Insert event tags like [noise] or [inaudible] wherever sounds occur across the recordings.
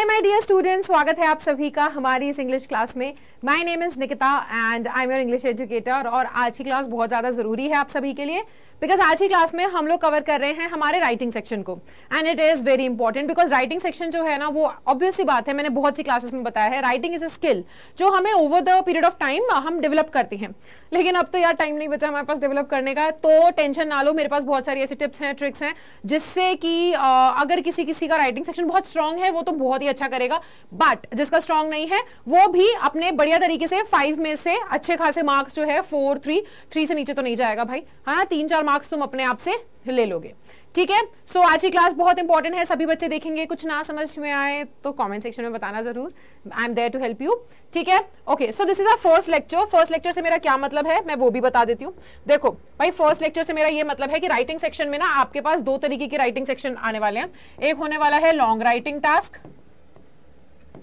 Hi my dear students स्वागत है आप सभी का हमारी इस इंग्लिश क्लास में my name is Nikita and I am your English educator और आज की क्लास बहुत ज़्यादा ज़रूरी है आप सभी के लिए बिकॉज आज की क्लास में हम लोग कवर कर रहे हैं हमारे राइटिंग सेक्शन को and it is very important because writing section जो है ना वो ऑब्वियसली बात है मैंने बहुत सी क्लासेस में बताया है राइटिंग इज़ अ स्किल जो हमें over the period of time हम डेवलप करते हैं लेकिन अब तो यार टाइम नहीं बचा हमारे पास डेवलप करने का तो टेंशन ना लो मेरे पास बहुत सारी ऐसी टिप्स हैं ट्रिक्स हैं जिससे कि अगर किसी किसी का राइटिंग सेक्शन बहुत स्ट्रांग है वो तो बहुत ही अच्छा करेगा बट जिसका स्ट्रांग नहीं है वो भी अपने बढ़िया तरीके से फाइव में से अच्छे खासे मार्क्स जो है फोर थ्री थ्री से नीचे तो नहीं जाएगा भाई हाँ तीन चार मार्क्स तुम अपने आप से ले लोगे ठीक है सो आज की क्लास बहुत इंपॉर्टेंट है सभी बच्चे देखेंगे कुछ ना समझ में आए तो कमेंट सेक्शन में बताना जरूर I am there to help you ठीक है okay so this is a first lecture first lecture से मेरा क्या मतलब है मैं वो भी बता देती हूँ देखो भाई फर्स्ट लेक्चर से मेरा ये मतलब है कि राइटिंग सेक्शन में ना आपके पास दो तरीके के राइटिंग सेक्शन आने वाले हैं एक होने वाला है लॉन्ग राइटिंग टास्क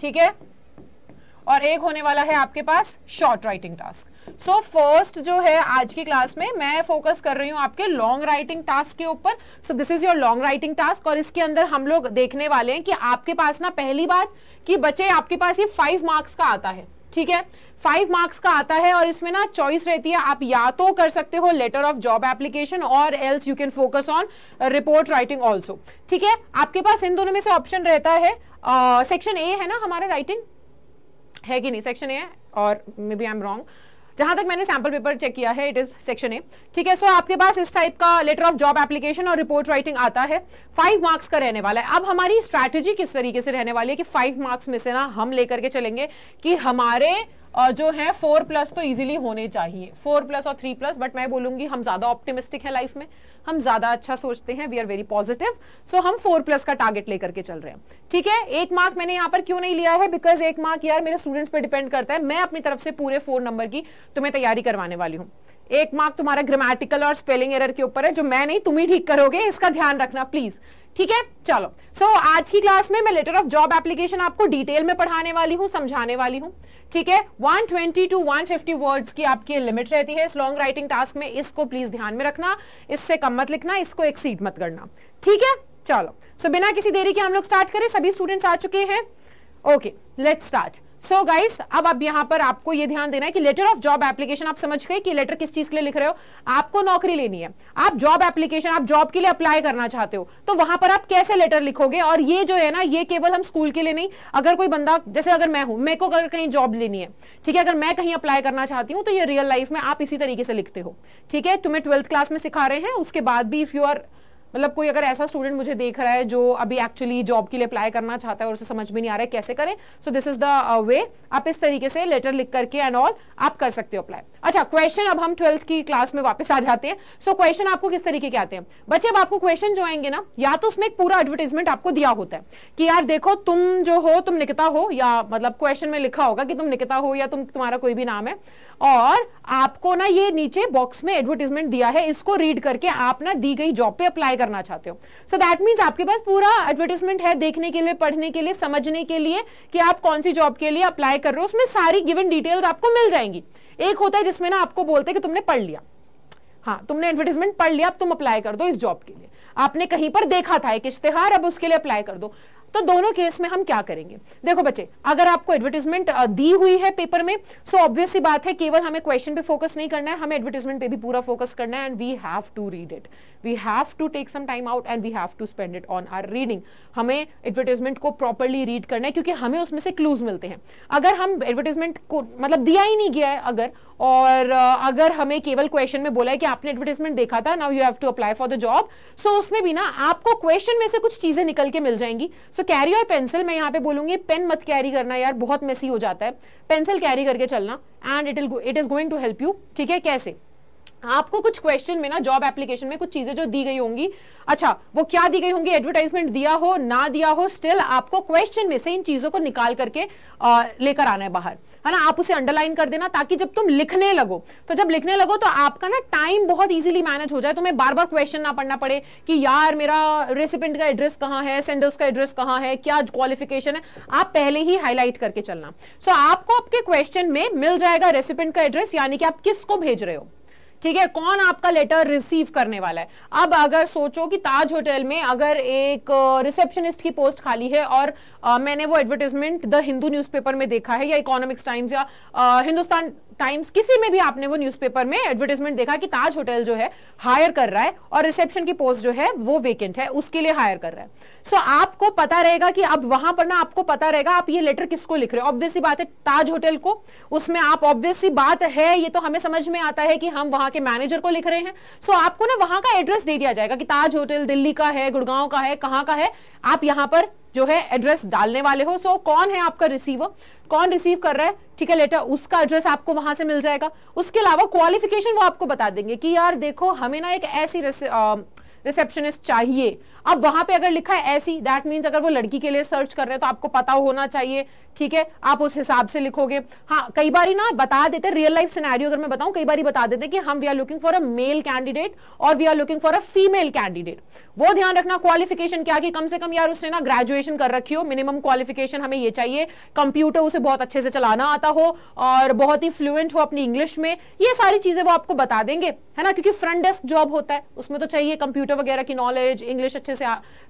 ठीक है और एक होने वाला है आपके पास short writing task so first जो है आज की क्लास में मैं फोकस कर रही हूं आपके लॉन्ग राइटिंग टास्क के ऊपर so this is your long writing task और इसके अंदर हम लोग देखने वाले हैं कि आपके पास ना पहली बात कि बच्चे आपके पास ये फाइव मार्क्स का आता है ठीक है फाइव मार्क्स का आता है और इसमें ना चॉइस रहती है आप या तो कर सकते हो लेटर ऑफ जॉब एप्लीकेशन और else you can focus on report writing also ठीक है आपके पास इन दोनों में से ऑप्शन रहता है सेक्शन ए है ना हमारा राइटिंग है कि नहीं सेक्शन ए और maybe I am wrong जहां तक मैंने सैम्पल पेपर चेक किया है इट इज़ सेक्शन ए ठीक है सो so आपके पास इस टाइप का लेटर ऑफ जॉब एप्लीकेशन और रिपोर्ट राइटिंग आता है फाइव मार्क्स का रहने वाला है अब हमारी स्ट्रैटेजी किस तरीके से रहने वाली है कि फाइव मार्क्स में से ना हम लेकर के चलेंगे कि हमारे और जो है फोर प्लस तो इजीली होने चाहिए फोर प्लस और थ्री प्लस बट मैं बोलूंगी हम ज़्यादा ऑप्टिमिस्टिक है लाइफ में हम ज्यादा अच्छा सोचते हैं we are very positive so हम फोर प्लस का टारगेट लेकर के चल रहे हैं ठीक है एक मार्क मैंने यहां पर क्यों नहीं लिया है बिकॉज एक मार्क यार मेरे स्टूडेंट्स पर डिपेंड करता है मैं अपनी तरफ से पूरे फोर नंबर की तुम्हें तैयारी करवाने वाली हूँ एक मार्क तुम्हारा ग्रामेटिकल और स्पेलिंग एरर के ऊपर है जो मैं नहीं तुम ही ठीक करोगे इसका ध्यान रखना प्लीज ठीक है चलो सो so, आज की क्लास में मैं लेटर ऑफ जॉब एप्लीकेशन आपको डिटेल में पढ़ाने वाली हूँ समझाने वाली हूँ ठीक है 120 टू वन वर्ड्स की आपकी लिमिट रहती है इस लॉन्ग राइटिंग टास्क में इसको प्लीज ध्यान में रखना इससे कम मत लिखना इसको सीट मत करना ठीक है चलो सो so, बिना किसी देरी के हम लोग स्टार्ट करें सभी स्टूडेंट्स आ चुके हैं okay let's start so so guys अब अब यहाँ पर आपको यह ध्यान देना है कि लेटर ऑफ जॉब एप्लीकेशन आप समझ गए कि लेटर किस चीज के लिए लिख रहे हो आपको नौकरी लेनी है आप जॉब एप्लीकेशन आप जॉब के लिए अप्लाई करना चाहते हो तो वहां पर आप कैसे लेटर लिखोगे और ये जो है ना ये केवल हम स्कूल के लिए नहीं अगर कोई बंदा जैसे अगर मैं हूं मेरे को अगर कहीं जॉब लेनी है ठीक है अगर मैं कहीं अप्लाई करना चाहती हूँ तो ये रियल लाइफ में आप इसी तरीके से लिखते हो ठीक है तुम्हें ट्वेल्थ क्लास में सिखा रहे हैं उसके बाद भी इफ यू आर मतलब कोई अगर ऐसा स्टूडेंट मुझे देख रहा है जो अभी एक्चुअली जॉब के लिए अप्लाई करना चाहता है और उसे समझ में नहीं आ रहा है कैसे करें so this is the way आप इस तरीके से लेटर लिख करके एंड ऑल आप कर सकते हो अप्लाई अच्छा क्वेश्चन अब हम ट्वेल्थ की क्लास में वापस आ जाते हैं सो so, क्वेश्चन आपको किस तरीके के आते हैं बच्चे अब आपको क्वेश्चन जो आएंगे ना या तो उसमें एक पूरा एडवर्टीजमेंट आपको दिया होता है कि यार देखो तुम जो हो तुम निकिता हो या मतलब क्वेश्चन में लिखा होगा कि तुम निकिता हो या तुम तुम्हारा कोई भी नाम है और आपको ना ये नीचे बॉक्स में एडवर्टीजमेंट दिया है इसको रीड करके आप ना दी गई जॉब पे अप्लाई करना चाहते हो सो दैट मीन्स आपके पास पूरा एडवर्टीजमेंट है देखने के लिए पढ़ने के लिए समझने के लिए कि आप कौन सी जॉब के लिए अप्लाई कर रहे हो उसमें सारी गिवन डिटेल्स आपको मिल जाएंगी एक होता है जिसमें ना आपको बोलते हैं कि तुमने पढ़ लिया हाँ तुमने एडवर्टीजमेंट पढ़ लिया अब तुम अप्लाई कर दो इस जॉब के लिए आपने कहीं पर देखा था एक इश्तेहार अब उसके लिए अप्लाई कर दो तो दोनों केस में हम क्या करेंगे देखो बच्चे अगर आपको एडवर्टीजमेंट दी हुई है पेपर में सो ऑब्वियस बात है केवल हमें क्वेश्चन पे फोकस नहीं करना है हमें एडवर्टीजमेंट पे भी पूरा फोकस करना है and we have to read it we have to take some time out and we have to spend it on our reading हमें एडवर्टीजमेंट को प्रॉपरली रीड करना है क्योंकि हमें उसमें से क्लूज मिलते हैं अगर हम एडवर्टीजमेंट को मतलब दिया ही नहीं गया है अगर और अगर हमें केवल क्वेश्चन में बोला है कि आपने एडवर्टीजमेंट देखा था now you have to apply for the job so उसमें भी ना आपको क्वेश्चन में से कुछ चीजें निकल के मिल जाएंगी सो कैरी और पेंसिल मैं यहाँ पे बोलूंगी पेन मत कैरी करना यार बहुत मेसी हो जाता है पेंसिल कैरी करके चलना and it it is going to help you ठीक है कैसे आपको कुछ क्वेश्चन में ना जॉब एप्लीकेशन में कुछ चीजें जो दी गई होंगी अच्छा वो क्या दी गई होंगी एडवर्टाइजमेंट दिया हो ना दिया हो स्टिल आपको क्वेश्चन में से इन चीजों को निकाल करके लेकर आना है बाहर है ना आप उसे अंडरलाइन कर देना ताकि जब तुम लिखने लगो तो जब लिखने लगो तो आपका ना टाइम बहुत ईजिली मैनेज हो जाए तुम्हें बार बार क्वेश्चन ना पढ़ना पड़े कि यार मेरा रेसिपेंट का एड्रेस कहाँ है सेंडर्स का एड्रेस कहाँ है क्या क्वालिफिकेशन है आप पहले ही हाईलाइट करके चलना सो आपको आपके क्वेश्चन में मिल जाएगा रेसिपेंट का एड्रेस यानी कि आप किसको भेज रहे हो ठीक है कौन आपका लेटर रिसीव करने वाला है अब अगर सोचो कि ताज होटल में अगर एक रिसेप्शनिस्ट की पोस्ट खाली है और आ, मैंने वो एडवर्टीजमेंट द हिंदू न्यूज़पेपर में देखा है या इकोनॉमिक्स टाइम्स या आ, हिंदुस्तान टाइम्स किसी में भी आपने वो न्यूज़पेपर में एडवर्टाइजमेंट देखा कि ताज होटल जो है हायर कर रहा है और रिसेप्शन की पोस्ट जो है वो वेकेंट है उसके लिए हायर कर रहा है सो so, आपको पता रहेगा कि अब वहां पर ना आपको पता रहेगा आप ये लेटर किसको लिख रहे हो ऑब्वियसली बात है ताज होटल को उसमें आप ऑब्वियसली बात है ये तो हमें समझ में आता है कि हम वहां के मैनेजर को लिख रहे हैं सो so, आपको ना वहां का एड्रेस दे दिया जाएगा कि ताज होटल दिल्ली का है गुड़गांव का है कहाँ का है आप यहाँ पर जो है एड्रेस डालने वाले हो सो so, कौन है आपका रिसीवर कौन रिसीव कर रहा है ठीक है लेटर उसका एड्रेस आपको वहां से मिल जाएगा उसके अलावा क्वालिफिकेशन वो आपको बता देंगे कि यार देखो हमें ना एक ऐसी रिसेप्शनिस्ट चाहिए अब वहां पे अगर लिखा है ऐसी दैट मीन्स अगर वो लड़की के लिए सर्च कर रहे हैं तो आपको पता होना चाहिए ठीक है आप उस हिसाब से लिखोगे हाँ कई बार ना बता देते रियल लाइफ सिनेरियो अगर मैं बताऊं कई बार बता देते कि हम we are looking for a male candidate और we are looking for a female candidate वो ध्यान रखना क्वालिफिकेशन क्या कि कम से कम यार उसने ना ग्रेजुएशन कर रखी हो मिनिमम क्वालिफिकेशन हमें ये चाहिए कंप्यूटर उसे बहुत अच्छे से चलाना आता हो और बहुत ही फ्लुएंट हो अपनी इंग्लिश में ये सारी चीजें वो आपको बता देंगे है ना क्योंकि फ्रंट डेस्क जॉब होता है उसमें तो चाहिए कंप्यूटर वगैरह की नॉलेज इंग्लिश अच्छे से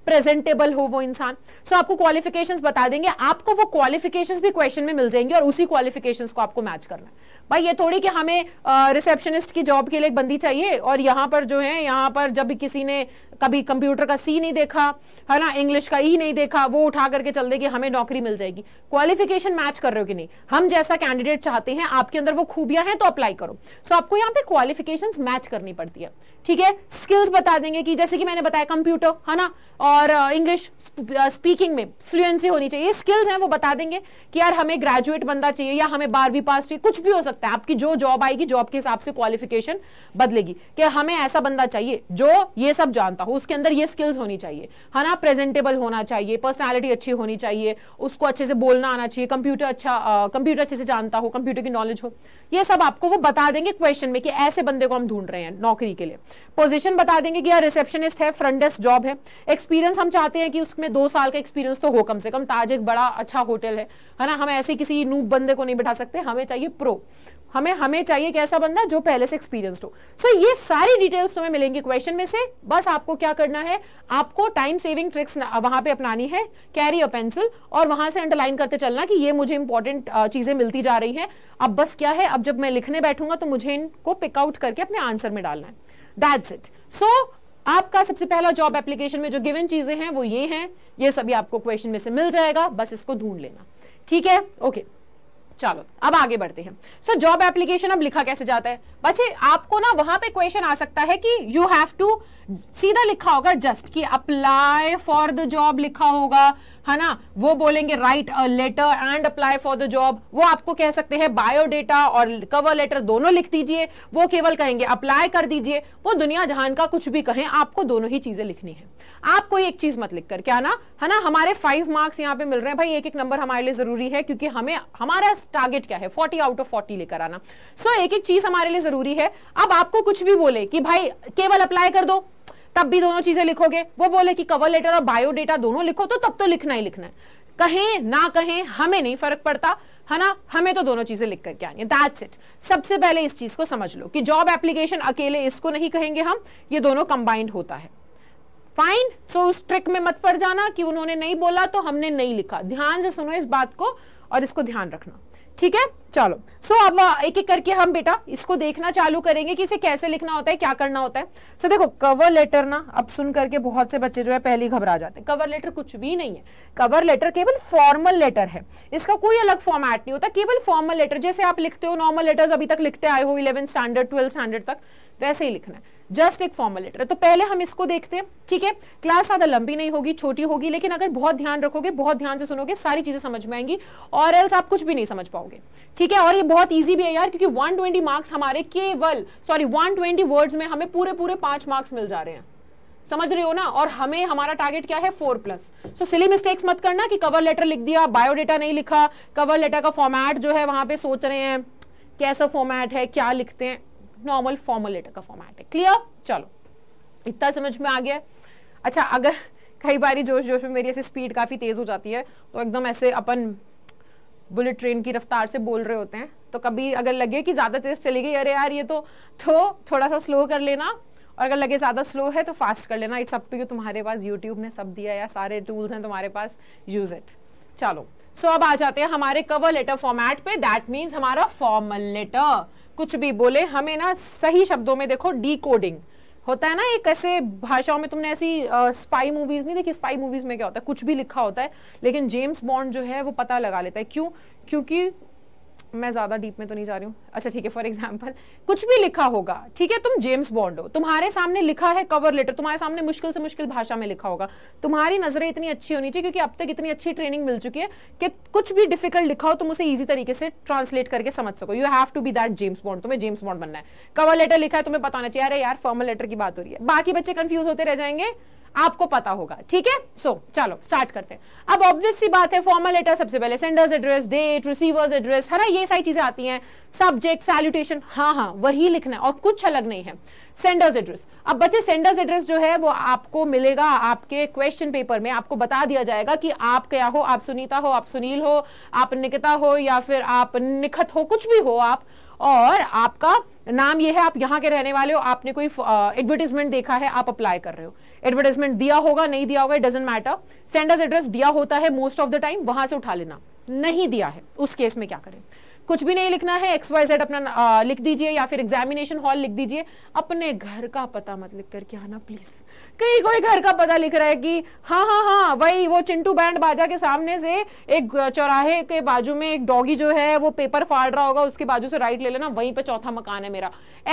प्रेजेंटेबल हो वो इंसान सो so, आपको क्वालिफिकेशंस बता देंगे आपको वो क्वालिफिकेशंस भी क्वेश्चन में मिल जाएंगे और उसी क्वालिफिकेशंस को आपको मैच करना है भाई ये थोड़ी कि हमें रिसेप्शनिस्ट की जॉब के लिए एक बंदी चाहिए और यहाँ पर जो है यहाँ पर जब किसी ने कभी कंप्यूटर का सी नहीं देखा है ना इंग्लिश का ई e नहीं देखा वो उठा करके चल देगी हमें नौकरी मिल जाएगी क्वालिफिकेशन मैच कर रहे हो कि नहीं हम जैसा कैंडिडेट चाहते हैं आपके अंदर वो खूबियां हैं तो अप्लाई करो सो आपको यहाँ पे क्वालिफिकेशन मैच करनी पड़ती है ठीक है स्किल्स बता देंगे कि जैसे कि मैंने बताया कंप्यूटर है ना और इंग्लिश स्पीकिंग में फ्लुएंसी होनी चाहिए स्किल्स हैं वो बता देंगे कि यार हमें ग्रेजुएट बंदा चाहिए या हमें बारहवीं पास चाहिए कुछ भी हो सकता है आपकी जो जॉब आएगी जॉब के हिसाब से क्वालिफिकेशन बदलेगी कि हमें ऐसा बंदा चाहिए जो ये सब जानता हो उसके अंदर ये स्किल्स होनी चाहिए है हाँ ना प्रेजेंटेबल होना चाहिए पर्सनैलिटी अच्छी होनी चाहिए उसको अच्छे से बोलना आना चाहिए कंप्यूटर अच्छा कंप्यूटर अच्छे से जानता हो कंप्यूटर की नॉलेज हो ये सब आपको वो बता देंगे क्वेश्चन में कि ऐसे बंदे को हम ढूंढ रहे हैं नौकरी के लिए पोजिशन बता देंगे कि यार रिसेप्शनिस्ट है फ्रंट डेस्क जॉब है एक्सपीरियंस हम चाहते हैं कि उसमें दो साल का एक्सपीरियंस तो हो कम से कम ताज एक बड़ा अच्छा होटल है है ना हम ऐसे किसी नूब बंदे को नहीं बैठा सकते हमें चाहिए प्रो हमें हमें चाहिए कैसा बंदा जो पहले से एक्सपीरियंस हो सो so, ये सारी डिटेल्स तुम्हें मिलेंगी क्वेश्चन में से बस आपको क्या करना है आपको टाइम सेविंग ट्रिक्स वहां पे अपनानी है कैरी अ पेंसिल और वहां से अंडरलाइन करते चलना कि ये मुझे इंपॉर्टेंट चीजें मिलती जा रही हैं अब बस क्या है अब जब मैं लिखने बैठूंगा तो मुझे इनको पिकआउट करके अपने आंसर में डालना है दैट्स इट सो आपका सबसे पहला जॉब एप्लीकेशन में जो गिवन चीजें हैं वो ये हैं ये सभी आपको क्वेश्चन में से मिल जाएगा बस इसको ढूंढ लेना ठीक है ओके okay. चलो अब आगे बढ़ते हैं सो जॉब एप्लीकेशन अब लिखा कैसे जाता है बच्चे आपको ना वहां पे क्वेश्चन आ सकता है कि यू हैव टू सीधा लिखा होगा जस्ट कि अप्लाई फॉर द जॉब लिखा होगा है हाँ ना वो बोलेंगे write a letter and apply for the job वो आपको कह सकते हैं बायोडेटा और कवर लेटर दोनों लिख दीजिए वो केवल कहेंगे अप्लाई कर दीजिए वो दुनिया जहान का कुछ भी कहें आपको दोनों ही चीजें लिखनी है आप कोई एक चीज मत लिख कर क्या ना है हाँ ना हमारे फाइव मार्क्स यहाँ पे मिल रहे हैं भाई एक एक नंबर हमारे लिए जरूरी है क्योंकि हमें हमारा टारगेट क्या है फोर्टी आउट ऑफ फोर्टी लेकर आना सो so, एक एक चीज हमारे लिए जरूरी है अब आपको कुछ भी बोले कि भाई केवल अप्लाई कर दो तब भी दोनों चीजें लिखोगे वो बोले कि कवर लेटर और बायोडेटा दोनों लिखो तो तब तो लिखना ही लिखना है कहें ना कहें हमें नहीं फर्क पड़ता है ना हमें तो दोनों चीजें लिख करके आनी है दैट्स इट सबसे पहले इस चीज को समझ लो कि जॉब एप्लीकेशन अकेले इसको नहीं कहेंगे हम ये दोनों कंबाइंड होता है फाइन सो so, उस ट्रिक में मत पड़ जाना कि उन्होंने नहीं बोला तो हमने नहीं लिखा ध्यान से सुनो इस बात को और इसको ध्यान रखना ठीक है चलो सो so, अब एक एक करके हम बेटा इसको देखना चालू करेंगे कि इसे कैसे लिखना होता है क्या करना होता है सो so, देखो कवर लेटर ना अब सुन करके बहुत से बच्चे जो है पहले घबरा जाते हैं कवर लेटर कुछ भी नहीं है कवर लेटर केवल फॉर्मल लेटर है इसका कोई अलग फॉर्मेट नहीं होता केवल फॉर्मल लेटर जैसे आप लिखते हो नॉर्मल लेटर्स अभी तक लिखते आए हो इलेवन स्टैंडर्ड ट्वेल्थ स्टैंडर्ड तक वैसे ही लिखना है जस्ट एक फॉर्मल लेटर है तो पहले हम इसको देखते हैं ठीक है क्लास ज़्यादा लंबी नहीं होगी छोटी होगी लेकिन अगर बहुत ध्यान रखोगे बहुत ध्यान से सुनोगे सारी चीज़ें समझ में आएंगी और एल्स आप कुछ भी नहीं समझ पाओगे ठीक है और ये बहुत ईजी भी है यार क्योंकि वन मार्क्स हमारे केवल सॉरी वन वर्ड्स में हमें पूरे पूरे पांच मार्क्स मिल जा रहे हैं समझ रहे हो ना और हमें हमारा टारगेट क्या है four plus so silly mistakes मत करना कि कवर लेटर लिख दिया बायोडेटा नहीं लिखा कवर लेटर का फॉर्मेट जो है वहां पे सोच रहे हैं कैसा फॉर्मेट है क्या लिखते हैं नॉर्मल फॉर्मल लेटर का फॉर्मेट है क्लियर चलो इतना समझ में आ गया अच्छा अगर कई बार जोश जोश में मेरी ऐसी स्पीड काफ़ी तेज़ हो जाती है तो एकदम ऐसे अपन बुलेट ट्रेन की रफ्तार से बोल रहे होते हैं तो कभी अगर लगे कि ज़्यादा तेज़ चली गई अरे यार ये तो तो थोड़ा सा स्लो कर लेना और अगर लगे ज़्यादा स्लो है तो फास्ट कर लेना इट्स अप टू यू तुम्हारे पास यूट्यूब ने सब दिया या सारे टूल्स हैं तुम्हारे पास यूज़ इट चलो सो so, अब आ जाते हैं हमारे कवर लेटर फॉर्मेट पे दैट मीन्स हमारा फॉर्मल लेटर कुछ भी बोले हमें ना सही शब्दों में देखो डी होता है ना एक ऐसे भाषाओं में तुमने ऐसी आ, स्पाई मूवीज नहीं देखी स्पाई मूवीज में क्या होता है कुछ भी लिखा होता है लेकिन जेम्स बॉन्ड जो है वो पता लगा लेता है क्यों क्योंकि मैं ज़्यादा डीप में तो नहीं जा रही हूँ अच्छा ठीक है फॉर एग्जाम्पल कुछ भी लिखा होगा ठीक है तुम जेम्स बॉन्ड हो तुम्हारे सामने लिखा है कवर लेटर तुम्हारे सामने मुश्किल से मुश्किल भाषा में लिखा होगा तुम्हारी नज़रें इतनी अच्छी होनी चाहिए क्योंकि अब तक इतनी अच्छी ट्रेनिंग मिल चुकी है कि कुछ भी डिफिकल्ट लिखा हो तुम उसे ईजी तरीके से ट्रांसलेट करके समझ सको you have to be that James Bond तुम्हें जेम्स बॉन्ड बनना है कवर लेटर लिखा है तुम्हें पता होना चाहिए अरे यार फॉर्मल लेटर की बात हो रही है बाकी बच्चे कंफ्यूज होते रह जाएंगे आपको पता होगा ठीक है सो चलो स्टार्ट करते हैं अब ऑब्वियस सी बात है फॉर्मल लेटर सबसे पहले sender's address date receiver's address है ना ये सारी चीजें आती हैं सब्जेक्ट सैल्यूटेशन हाँ हाँ वही लिखना है और कुछ अलग नहीं है सेंडर्स एड्रेस अब बच्चे सेंडर्स एड्रेस जो है वो आपको मिलेगा आपके क्वेश्चन पेपर में आपको बता दिया जाएगा कि आप क्या हो आप सुनीता हो आप सुनील हो आप निकिता हो या फिर आप निखत हो कुछ भी हो आप और आपका नाम ये है आप यहाँ के रहने वाले हो आपने कोई एडवर्टीजमेंट देखा है आप अप्लाई कर रहे हो एडवर्टाइजमेंट दिया होगा नहीं दिया होगा it doesn't matter sender's address दिया होता है मोस्ट ऑफ द टाइम वहां से उठा लेना नहीं दिया है उस केस में क्या करें कुछ भी नहीं लिखना है एक्स वाई जेड अपना आ, लिख दीजिए या फिर एग्जामिनेशन हॉल लिख दीजिए अपने घर का पता मत लिख करके आना प्लीज़ कहीं कोई घर का पता लिख रहा है कि हाँ हाँ हाँ वही वो चिंटू बैंड बाजा के सामने से एक चौराहे के बाजू में एक डॉगी जो है वो पेपर फाड़ रहा होगा उसके बाजू से राइट ले लेना वहीं पर चौथा मकान है मेरा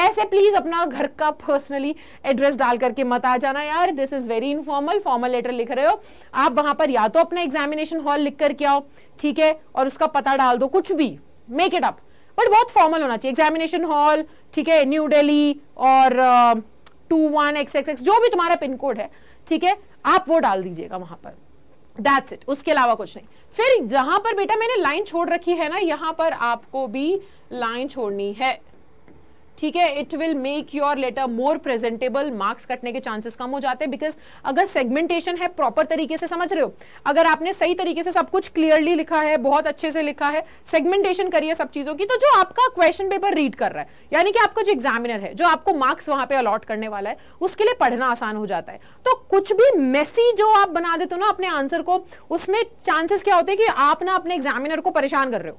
ऐसे प्लीज अपना घर का पर्सनली एड्रेस डाल करके मत आ जाना यार this is very informal formal letter लिख रहे हो आप वहां पर या तो अपना एग्जामिनेशन हॉल लिख करके आओ ठीक है और उसका पता डाल दो कुछ भी मेक इट अप बट बहुत फॉर्मल होना चाहिए एग्जामिनेशन हॉल ठीक है न्यू डेली और uh, two one X X X जो भी तुम्हारा पिन कोड है ठीक है आप वो डाल दीजिएगा वहां पर दैट्स इट उसके अलावा कुछ नहीं फिर जहां पर बेटा मैंने लाइन छोड़ रखी है ना यहाँ पर आपको भी लाइन छोड़नी है ठीक है it will make your letter more presentable marks कटने के चांसेस कम हो जाते हैं बिकॉज अगर सेगमेंटेशन है प्रॉपर तरीके से समझ रहे हो अगर आपने सही तरीके से सब कुछ क्लियरली लिखा है बहुत अच्छे से लिखा है सेगमेंटेशन करिए सब चीजों की तो जो आपका क्वेश्चन पेपर रीड कर रहा है यानी कि आपका जो एग्जामिनर है जो आपको मार्क्स वहां पर अलॉट करने वाला है उसके लिए पढ़ना आसान हो जाता है तो कुछ भी मेसी जो आप बना देते हो ना अपने आंसर को उसमें चांसेस क्या होते हैं कि आप ना अपने एग्जामिनर को परेशान कर रहे हो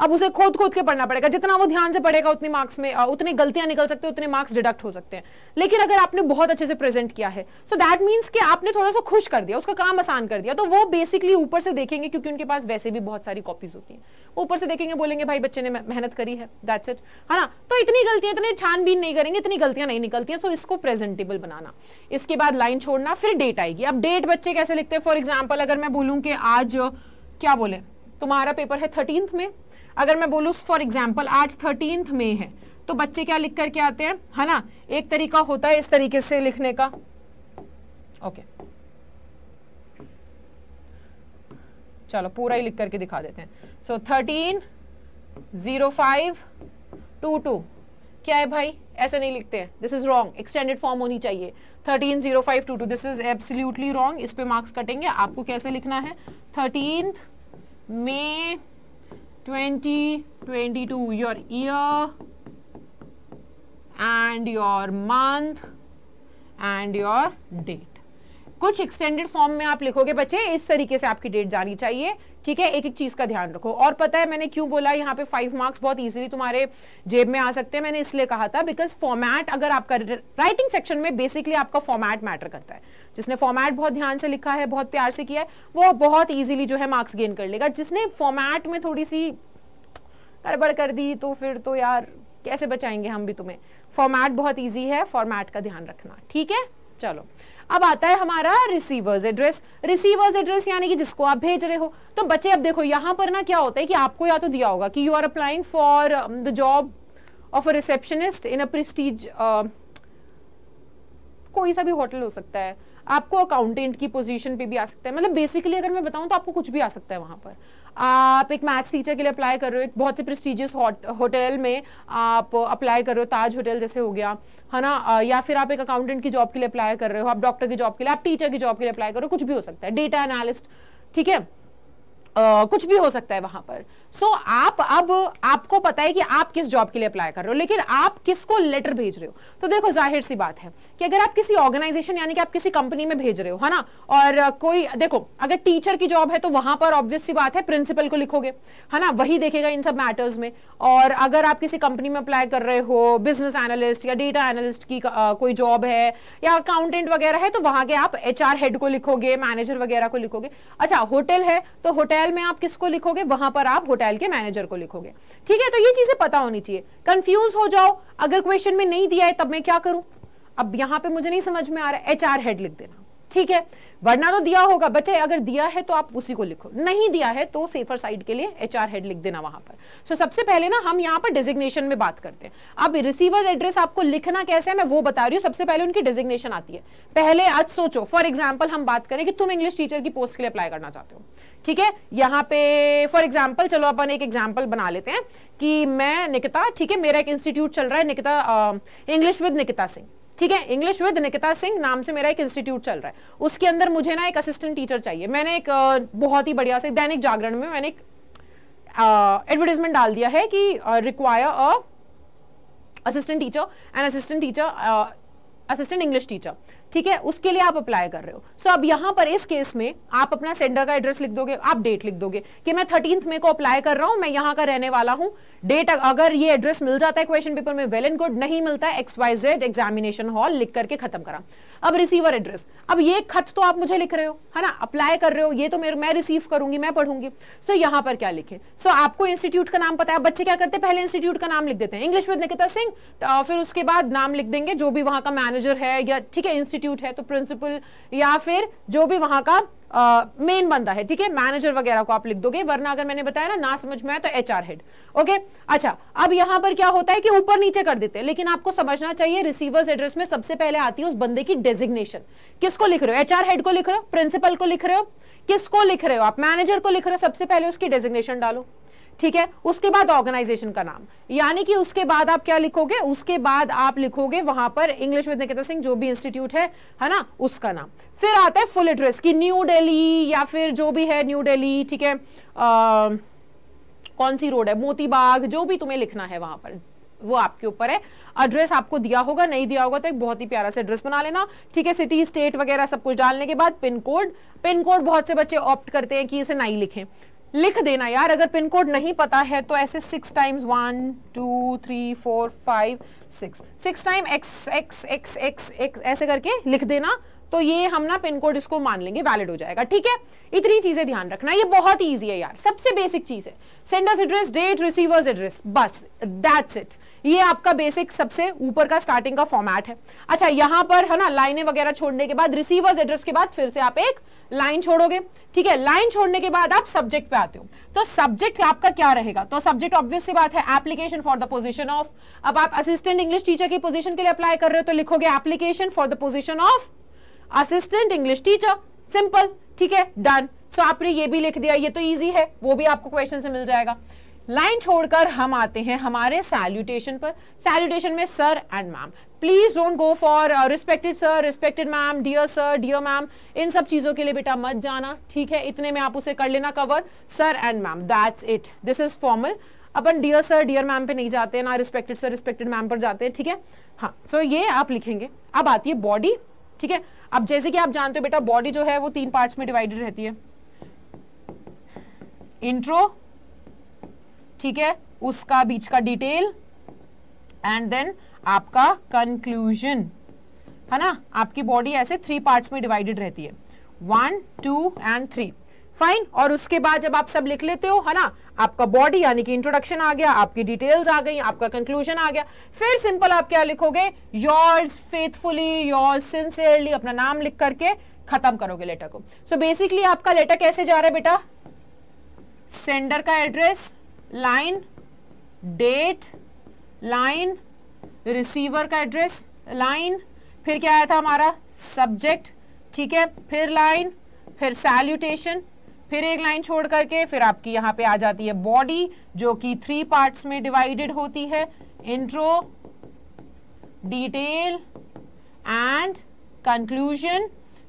अब उसे खोद खोद के पढ़ना पड़ेगा जितना वो ध्यान से पढ़ेगा उतनी मार्क्स में उतनी गलतियां निकल सकते हैं उतने मार्क्स डिडक्ट हो सकते हैं लेकिन अगर आपने बहुत अच्छे से प्रेजेंट किया है सो दैट मीन्स कि आपने थोड़ा सा खुश कर दिया उसका काम आसान कर दिया तो वो बेसिकली ऊपर से देखेंगे क्योंकि उनके पास वैसे भी बहुत सारी कॉपीज होती हैं ऊपर से देखेंगे बोलेंगे भाई बच्चे ने मेहनत करी है दैट्स इट है ना तो इतनी गलतियां इतने छानबीन नहीं करेंगे इतनी गलतियां नहीं निकलती हैं सो इसको प्रेजेंटेबल बनाना इसके बाद लाइन छोड़ना फिर डेट आएगी अब डेट बच्चे कैसे लिखते हैं फॉर एग्जाम्पल अगर मैं बोलूँ कि आज क्या बोले तुम्हारा पेपर है थर्टींथ में अगर मैं बोलूँ फॉर एग्जाम्पल आज थर्टीनथ में है तो बच्चे क्या लिख करके आते हैं है हाँ ना एक तरीका होता है इस तरीके से लिखने का ओके चलो पूरा ही लिख करके दिखा देते हैं so thirteen zero five two two क्या है भाई ऐसे नहीं लिखते हैं this is wrong extended form होनी चाहिए thirteen zero five two two this is absolutely wrong इस पे मार्क्स कटेंगे आपको कैसे लिखना है थर्टीन में Twenty twenty-two. your year and your month and your day. कुछ एक्सटेंडेड फॉर्म में आप लिखोगे बच्चे इस तरीके से आपकी डेट जानी चाहिए ठीक है एक एक चीज़ का ध्यान रखो और पता है मैंने क्यों बोला यहाँ पे फाइव मार्क्स बहुत इजीली तुम्हारे जेब में आ सकते हैं मैंने इसलिए कहा था बिकॉज फॉर्मेट अगर आपका राइटिंग सेक्शन में बेसिकली आपका फॉर्मेट मैटर करता है जिसने फॉर्मेट बहुत ध्यान से लिखा है बहुत प्यार से किया है वो बहुत ईजिली जो है मार्क्स गेन कर लेगा जिसने फॉर्मैट में थोड़ी सी गड़बड़ कर दी तो फिर तो यार कैसे बचाएंगे हम भी तुम्हें फॉर्मैट बहुत ईजी है फॉर्मैट का ध्यान रखना ठीक है चलो अब आता है हमारा रिसीवर्स एड्रेस रिसीवर्स एड्रेस यानी कि जिसको आप भेज रहे हो तो बच्चे अब देखो यहां पर ना क्या होता है कि आपको या तो दिया होगा कि you are applying for the job of a receptionist in a prestige कोई सा भी होटल हो सकता है आपको अकाउंटेंट की पोजीशन पे भी आ सकता है मतलब बेसिकली अगर मैं बताऊं तो आपको कुछ भी आ सकता है वहां पर आप एक मैथ्स टीचर के लिए अप्लाई कर रहे हो एक बहुत से प्रेस्टिजियस होटल में आप अप्लाई कर रहे हो ताज होटल जैसे हो गया है ना या फिर आप एक अकाउंटेंट की जॉब के लिए अप्लाई कर रहे हो आप डॉक्टर की जॉब के लिए आप टीचर की जॉब के लिए अप्लाई करो कुछ भी हो सकता है डेटा एनालिस्ट ठीक है कुछ भी हो सकता है वहां पर सो so, आप अब आपको पता है कि आप किस जॉब के लिए अप्लाई कर रहे हो लेकिन आप किसको लेटर भेज रहे हो तो देखो जाहिर सी बात है कि अगर आप किसी ऑर्गेनाइजेशन यानी कि आप किसी कंपनी में भेज रहे हो है ना और कोई देखो अगर टीचर की जॉब है तो वहां पर ऑब्वियस सी बात है प्रिंसिपल को लिखोगे है ना वही देखेगा इन सब मैटर्स में और अगर आप किसी कंपनी में अप्लाई कर रहे हो बिजनेस एनालिस्ट या डेटा एनालिस्ट की आ, कोई जॉब है या अकाउंटेंट वगैरह है तो वहां के आप एच हेड को लिखोगे मैनेजर वगैरह को लिखोगे अच्छा होटल है तो होटल में आप किसको लिखोगे वहां पर आप होटल होटल के मैनेजर को लिखोगे ठीक है तो ये चीजें पता होनी चाहिए कंफ्यूज हो जाओ अगर क्वेश्चन में नहीं दिया है तब मैं क्या करूं अब यहां पे मुझे नहीं समझ में आ रहा एच हेड लिख देना ठीक है वरना तो दिया होगा बच्चे अगर दिया है तो आप उसी को लिखो नहीं दिया है तो सेफर साइड के लिए एच हेड लिख देना वहां पर सो so, सबसे पहले ना हम यहाँ पर डेजिग्नेशन में बात करते हैं अब रिसीवर एड्रेस आपको लिखना कैसे है मैं वो बता रही हूँ सबसे पहले उनकी डेजिग्नेशन आती है पहले आज सोचो फॉर एग्जाम्पल हम बात करें कि तुम इंग्लिश टीचर की पोस्ट के लिए अप्लाई करना चाहते हो ठीक है यहाँ पे फॉर एग्जाम्पल चलो अपन एक एग्जाम्पल बना लेते हैं कि मैं निकिता ठीक है मेरा एक इंस्टीट्यूट चल रहा है निकिता इंग्लिश विद निकिता सिंह ठीक है इंग्लिश विद निकिता सिंह नाम से मेरा एक इंस्टीट्यूट चल रहा है उसके अंदर मुझे ना एक असिस्टेंट टीचर चाहिए मैंने एक बहुत ही बढ़िया से दैनिक जागरण में मैंने एक एडवर्टीजमेंट डाल दिया है कि require a assistant teacher and assistant teacher assistant English teacher ठीक है उसके लिए आप अप्लाई कर रहे हो सो so, अब यहां पर इस केस में आप अपना सेंडर का एड्रेस लिख दोगे आप डेट लिख दोगे कि मैं थर्टींथ मे को अप्लाई कर रहा हूं मैं यहां का रहने वाला हूं डेट अगर ये एड्रेस मिल जाता है क्वेश्चन पेपर में वेल एंड गुड नहीं मिलता है X Y Z examination hall लिख करके खत्म करा अब रिसीवर एड्रेस अब ये खत तो आप मुझे लिख रहे हो है ना अप्लाई कर रहे हो ये तो मेरे मैं रिसीव करूंगी मैं पढ़ूंगी सो so, यहां पर क्या लिखे सो so, आपको इंस्टीट्यूट का नाम पता है बच्चे क्या करते हैं पहले इंस्टीट्यूट का नाम लिख देते हैं इंग्लिश विद निकिता सिंह फिर उसके बाद नाम लिख देंगे जो भी वहां का मैनेजर है या ठीक है इंस्टीट्यूट इंस्टीट्यूट है तो प्रिंसिपल या फिर जो भी वहां का मेन बंदा है ठीक है मैनेजर वगैरह को आप लिख दोगे वरना अगर मैंने बताया ना ना समझ में आए तो एच हेड ओके अच्छा अब यहां पर क्या होता है कि ऊपर नीचे कर देते हैं लेकिन आपको समझना चाहिए रिसीवर्स एड्रेस में सबसे पहले आती है उस बंदे की डेजिग्नेशन किसको लिख रहे हो एच हेड को लिख रहे हो प्रिंसिपल को लिख रहे हो किसको लिख रहे हो आप मैनेजर को लिख रहे हो सबसे पहले उसकी डेजिग्नेशन डालो ठीक है उसके बाद ऑर्गेनाइजेशन का नाम यानी कि उसके बाद आप क्या लिखोगे उसके बाद आप लिखोगे वहां पर इंग्लिश विद निकिता सिंह जो भी इंस्टीट्यूट है है ना उसका नाम फिर आता है फुल एड्रेस की न्यू दिल्ली या फिर जो भी है न्यू दिल्ली ठीक है आ, कौन सी रोड है मोतीबाग जो भी तुम्हें लिखना है वहां पर वो आपके ऊपर है एड्रेस आपको दिया होगा नहीं दिया होगा तो एक बहुत ही प्यारा से एड्रेस बना लेना ठीक है सिटी स्टेट वगैरह सब कुछ डालने के बाद पिन कोड पिन कोड बहुत से बच्चे ऑप्ट करते हैं कि इसे नहीं लिखें लिख देना यार अगर पिन कोड नहीं पता है तो ऐसे six times one two three four five six six time X X X X X ऐसे करके लिख देना तो ये हम ना पिन कोड इसको मान लेंगे वैलिड हो जाएगा ठीक है इतनी चीजें ध्यान रखना ये बहुत ईजी है यार सबसे बेसिक चीज है sender's address date receiver's address बस दैट्स इट ये आपका बेसिक सबसे ऊपर का स्टार्टिंग का फॉर्मेट है अच्छा यहां पर है ना लाइने वगैरह छोड़ने के बाद रिसीवर्स एड्रेस के बाद फिर से आप एक लाइन छोड़ोगे ठीक है लाइन छोड़ने के बाद आप सब्जेक्ट पे आते हो तो सब्जेक्ट आपका क्या रहेगा तो सब्जेक्ट ऑब्वियस सी बात है application for the position of अब आप असिस्टेंट इंग्लिश टीचर की पोजीशन के लिए अप्लाई कर रहे हो तो लिखोगे application for the position of assistant English teacher simple ठीक है डन सो आपने ये भी लिख दिया ये तो ईजी है वो भी आपको क्वेश्चन से मिल जाएगा लाइन छोड़कर हम आते हैं हमारे सैल्यूटेशन पर सैल्यूटेशन में sir and ma'am please don't go for respected sir respected ma'am dear sir dear ma'am इन सब चीज़ों के लिए बेटा मत जाना ठीक है इतने में आप उसे कर लेना cover sir and ma'am that's it this is formal अपन डियर सर डियर मैम पे नहीं जाते हैं ना रिस्पेक्टेड सर रिस्पेक्टेड मैम पर जाते हैं ठीक है हाँ सो so ये आप लिखेंगे अब आती है बॉडी ठीक है अब जैसे कि आप जानते हो बेटा बॉडी जो है वो तीन पार्ट्स में डिवाइडेड रहती है इंट्रो ठीक है उसका बीच का डिटेल एंड देन आपका कंक्लूजन है ना आपकी बॉडी ऐसे थ्री पार्ट्स में डिवाइडेड रहती है one two and three fine और उसके बाद जब आप सब लिख लेते हो है ना आपका बॉडी यानी कि इंट्रोडक्शन आ गया आपकी डिटेल्स आ गई आपका कंक्लूजन आ गया फिर सिंपल आप क्या लिखोगे योर्स फेथफुली योर्स सिंसियरली अपना नाम लिख करके खत्म करोगे लेटर को सो so बेसिकली आपका लेटर कैसे जा रहा है बेटा सेंडर का address line date line receiver का एड्रेस लाइन फिर क्या आया था हमारा सब्जेक्ट ठीक है फिर लाइन फिर सैल्यूटेशन फिर एक लाइन छोड़ करके फिर आपकी यहाँ पे आ जाती है बॉडी जो कि थ्री पार्ट्स में डिवाइडेड होती है इंट्रो डिटेल एंड कंक्लूजन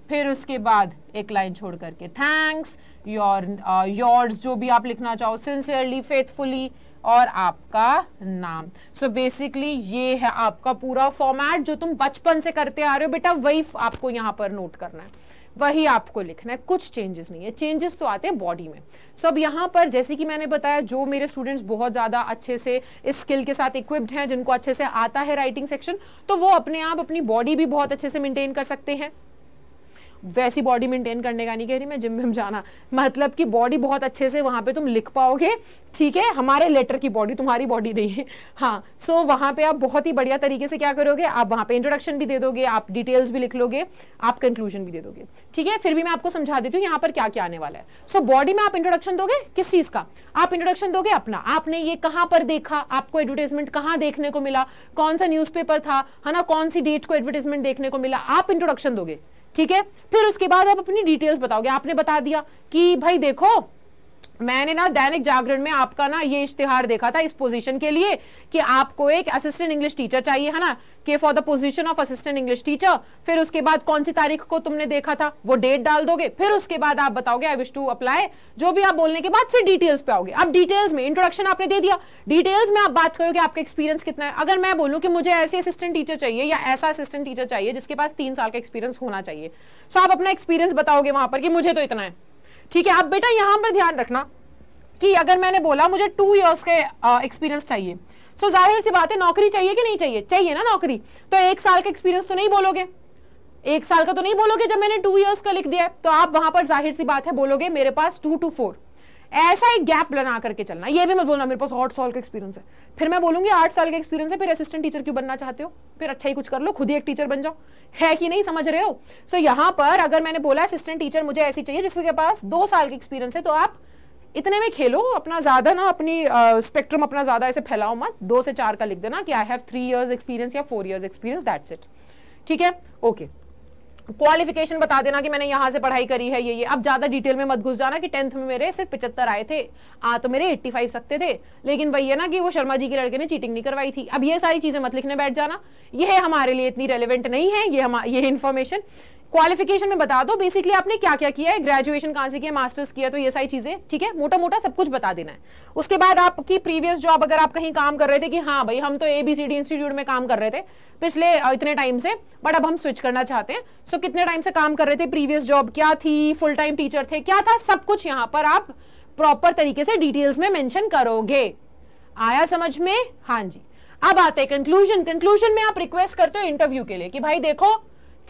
फिर उसके बाद एक लाइन छोड़ करके थैंक्स योर योर्स जो भी आप लिखना चाहो सिंसियरली फेथफुली और आपका नाम सो so बेसिकली ये है आपका पूरा फॉर्मेट जो तुम बचपन से करते आ रहे हो बेटा वही आपको यहां पर नोट करना है वही आपको लिखना है कुछ चेंजेस नहीं है चेंजेस तो आते हैं बॉडी में सो अब यहाँ पर जैसे कि मैंने बताया जो मेरे स्टूडेंट्स बहुत ज़्यादा अच्छे से इस स्किल के साथ इक्विप्ड हैं जिनको अच्छे से आता है राइटिंग सेक्शन तो वो अपने आप अपनी बॉडी भी बहुत अच्छे से मेनटेन कर सकते हैं वैसी बॉडी मेंटेन करने का नहीं कह रही मैं जिम विम जाना मतलब कि बॉडी बहुत अच्छे से वहां पे तुम लिख पाओगे ठीक है हमारे लेटर की बॉडी तुम्हारी बॉडी नहीं है हाँ सो so, वहां पे आप बहुत ही बढ़िया तरीके से क्या करोगे आप वहां पे इंट्रोडक्शन भी दे दोगे आप डिटेल्स भी लिख लोगे आप कंक्लूजन भी दे दोगे ठीक है फिर भी मैं आपको समझा देती हूँ यहाँ पर क्या क्या आने वाला है सो so, बॉडी में आप इंट्रोडक्शन दोगे किस चीज़ का आप इंट्रोडक्शन दोगे अपना आपने ये कहाँ पर देखा आपको एडवर्टाइजमेंट कहाँ देखने को मिला कौन सा न्यूज़पेपर था है ना कौन सी डेट को एडवर्टाइजमेंट देखने को मिला आप इंट्रोडक्शन दोगे ठीक है फिर उसके बाद आप अपनी डिटेल्स बताओगे आपने बता दिया कि भाई देखो मैंने ना दैनिक जागरण में आपका ना ये इश्तिहार देखा था इस पोजीशन के लिए कि आपको एक असिस्टेंट इंग्लिश टीचर चाहिए है ना कि for the position of assistant English teacher फिर उसके बाद कौन सी तारीख को तुमने देखा था वो डेट डाल दोगे फिर उसके बाद आप बताओगे आई विश टू अप्लाई जो भी आप बोलने के बाद फिर डिटेल्स पे आओगे अब डिटेल्स में इंट्रोडक्शन आपने दे दिया डिटेल्स में आप बात करोगे आपका एक्सपीरियंस कितना है अगर मैं बोलूँ कि मुझे ऐसे असिस्टेंट टीचर चाहिए या ऐसा असिस्टेंट टीचर चाहिए जिसके पास तीन साल का एक्सपीरियंस होना चाहिए सो तो आप अपना एक्सपीरियंस बताओगे वहां पर कि मुझे तो इतना है ठीक है अब बेटा यहां पर ध्यान रखना कि अगर मैंने बोला मुझे टू ईयर्स के एक्सपीरियंस चाहिए सो जाहिर सी बात है नौकरी चाहिए कि नहीं चाहिए चाहिए ना नौकरी तो एक साल का एक्सपीरियंस तो नहीं बोलोगे एक साल का तो नहीं बोलोगे जब मैंने टू ईयर्स का लिख दिया है तो आप वहां पर जाहिर सी बात है बोलोगे मेरे पास टू टू फोर ऐसा एक गैप बना करके चलना ये भी मत बोलना मेरे पास आठ साल का एक्सपीरियंस है फिर मैं बोलूंगी आठ साल का एक्सपीरियंस है फिर असिस्टेंट टीचर क्यों बनना चाहते हो फिर अच्छा ही कुछ कर लो खुद ही एक टीचर बन जाओ है कि नहीं समझ रहे हो सो so, यहां पर अगर मैंने बोला असिस्टेंट टीचर मुझे ऐसी चाहिए जिसके पास दो साल का एक्सपीरियंस है तो आप इतने में खेलो अपना ज़्यादा ना अपनी स्पेक्ट्रम uh, अपना ज़्यादा ऐसे फैलाओ मत दो से चार का लिख देना कि I have three years experience या four years experience that's it ठीक है ओके okay. क्वालिफिकेशन बता देना कि मैंने यहाँ से पढ़ाई करी है ये ये अब ज़्यादा डिटेल में मत घुस जाना कि टेंथ में मेरे सिर्फ पचहत्तर आए थे आ तो मेरे 85 सकते थे लेकिन वही है ना कि वो शर्मा जी के लड़के ने चीटिंग नहीं करवाई थी अब ये सारी चीज़ें मत लिखने बैठ जाना यह हमारे लिए इतनी रेलिवेंट नहीं है ये हम ये इन्फॉर्मेशन क्वालिफिकेशन में बता दो बेसिकली आपने क्या क्या किया है ग्रेजुएशन कहां से किया मास्टर्स किया तो ये सारी चीजें ठीक है मोटा मोटा सब कुछ बता देना है उसके बाद आपकी प्रीवियस जॉब अगर आप कहीं काम कर रहे थे कि हाँ भाई हम तो एबीसीडी इंस्टीट्यूट में काम कर रहे थे पिछले इतने टाइम से बट अब हम स्विच करना चाहते हैं सो कितने टाइम से काम कर रहे थे प्रीवियस जॉब क्या थी फुल टाइम टीचर थे क्या था सब कुछ यहाँ पर आप प्रॉपर तरीके से डिटेल्स में मेंशन करोगे आया समझ में हाँ जी अब आते हैं कंक्लूजन कंक्लूजन में आप रिक्वेस्ट करते हो इंटरव्यू के लिए कि भाई देखो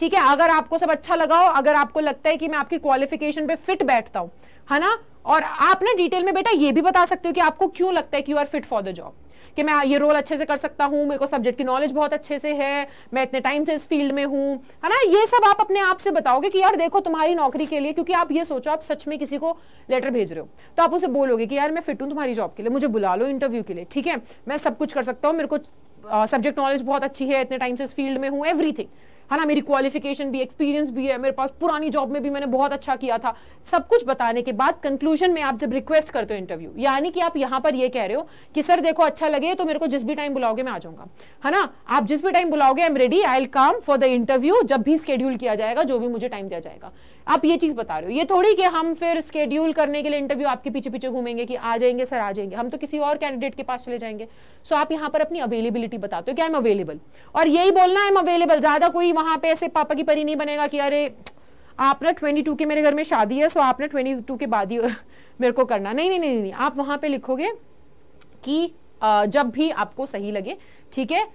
ठीक है अगर आपको सब अच्छा लगा हो अगर आपको लगता है कि मैं आपकी क्वालिफिकेशन पे फिट बैठता हूँ है ना और आप ना डिटेल में बेटा ये भी बता सकते हो कि आपको क्यों लगता है कि you are fit for the job कि मैं ये रोल अच्छे से कर सकता हूँ मेरे को सब्जेक्ट की नॉलेज बहुत अच्छे से है मैं इतने टाइम से इस फील्ड में हूँ है ना ये सब आप अपने आप से बताओगे कि यार देखो तुम्हारी नौकरी के लिए क्योंकि आप ये सोचो आप सच में किसी को लेटर भेज रहे हो तो आप उसे बोलोगे कि यार मैं फिट हूँ तुम्हारी जॉब के लिए मुझे बुला लो इंटरव्यू के लिए ठीक है मैं सब कुछ कर सकता हूँ मेरे को सब्जेक्ट नॉलेज बहुत अच्छी है इतने टाइम से इस फील्ड में हूँ एवरीथिंग है हाँ ना मेरी क्वालिफिकेशन भी एक्सपीरियंस भी है मेरे पास पुरानी जॉब में भी मैंने बहुत अच्छा किया था सब कुछ बताने के बाद कंक्लूजन में आप जब रिक्वेस्ट करते हो इंटरव्यू यानी कि आप यहाँ पर यह कह रहे हो कि सर देखो अच्छा लगे तो मेरे को जिस भी टाइम बुलाओगे मैं आ जाऊंगा है हाँ ना आप जिस भी टाइम बुलाओगे I am ready I'll come for the interview जब भी स्केड्यूल किया जाएगा जो भी मुझे टाइम दिया जाएगा आप ये चीज़ बता रहे हो ये थोड़ी कि हम फिर स्केड्यूल करने के लिए इंटरव्यू आपके पीछे पीछे घूमेंगे कि आ जाएंगे सर आ जाएंगे हम तो किसी और कैंडिडेट के पास चले जाएंगे सो आप यहाँ पर अपनी अवेलेबिलिटी बताते हो कि आई एम अवेलेबल और यही बोलना आई एम अवेलेबल ज़्यादा कोई वहां पे ऐसे पापा की परी नहीं बनेगा कि अरे आप ना ट्वेंटी टू के मेरे घर में शादी है सो आपने आप ना ट्वेंटी टू के बाद ही [laughs] मेरे को करना नहीं नहीं नहीं नहीं आप वहाँ पर लिखोगे कि जब भी आपको सही लगे ठीक है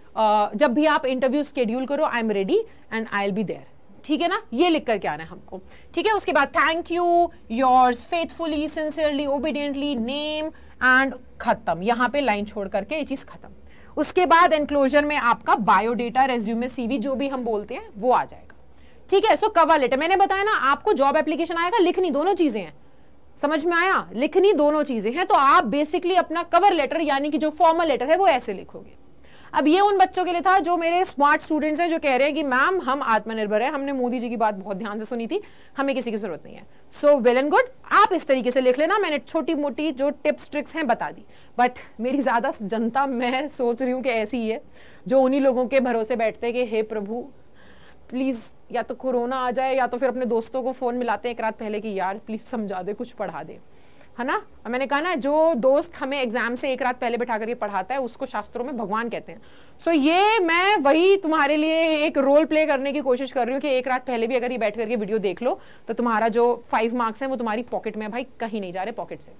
जब भी आप इंटरव्यू स्केड्यूल करो I am ready and I'll be there ठीक है ना ये लिख करके आना है हमको ठीक है उसके बाद thank you yours faithfully sincerely obediently name and खत्म यहाँ पे लाइन छोड़ करके ये चीज़ खत्म उसके बाद एनक्लोजर में आपका बायोडेटा रेज्यूमे सीवी जो भी हम बोलते हैं वो आ जाएगा ठीक है सो कवर लेटर मैंने बताया ना आपको जॉब एप्लीकेशन आएगा लिखनी दोनों चीज़ें हैं समझ में आया लिखनी दोनों चीज़ें हैं तो आप बेसिकली अपना कवर लेटर यानी कि जो फॉर्मल लेटर है वो ऐसे लिखोगे अब ये उन बच्चों के लिए था जो मेरे स्मार्ट स्टूडेंट्स हैं जो कह रहे हैं कि मैम हम आत्मनिर्भर है हमने मोदी जी की बात बहुत ध्यान से सुनी थी हमें किसी की जरूरत नहीं है सो वेल एंड गुड आप इस तरीके से लिख लेना मैंने छोटी मोटी जो टिप्स ट्रिक्स हैं बता दी बट मेरी ज़्यादा जनता मैं सोच रही हूँ कि ऐसी ही है जो उन्हीं लोगों के भरोसे बैठते हैं कि हे प्रभु प्लीज़ या तो कोरोना आ जाए या तो फिर अपने दोस्तों को फ़ोन मिलाते हैं एक रात पहले कि यार प्लीज़ समझा दे कुछ पढ़ा दे है ना और मैंने कहा ना जो दोस्त हमें एग्जाम से एक रात पहले बैठा करके पढ़ाता है उसको शास्त्रों में भगवान कहते हैं सो so ये मैं वही तुम्हारे लिए एक रोल प्ले करने की कोशिश कर रही हूँ कि एक रात पहले भी अगर ये बैठ करके वीडियो देख लो तो तुम्हारा जो फाइव मार्क्स है वो तुम्हारी पॉकेट में भाई कहीं नहीं जा रहे पॉकेट से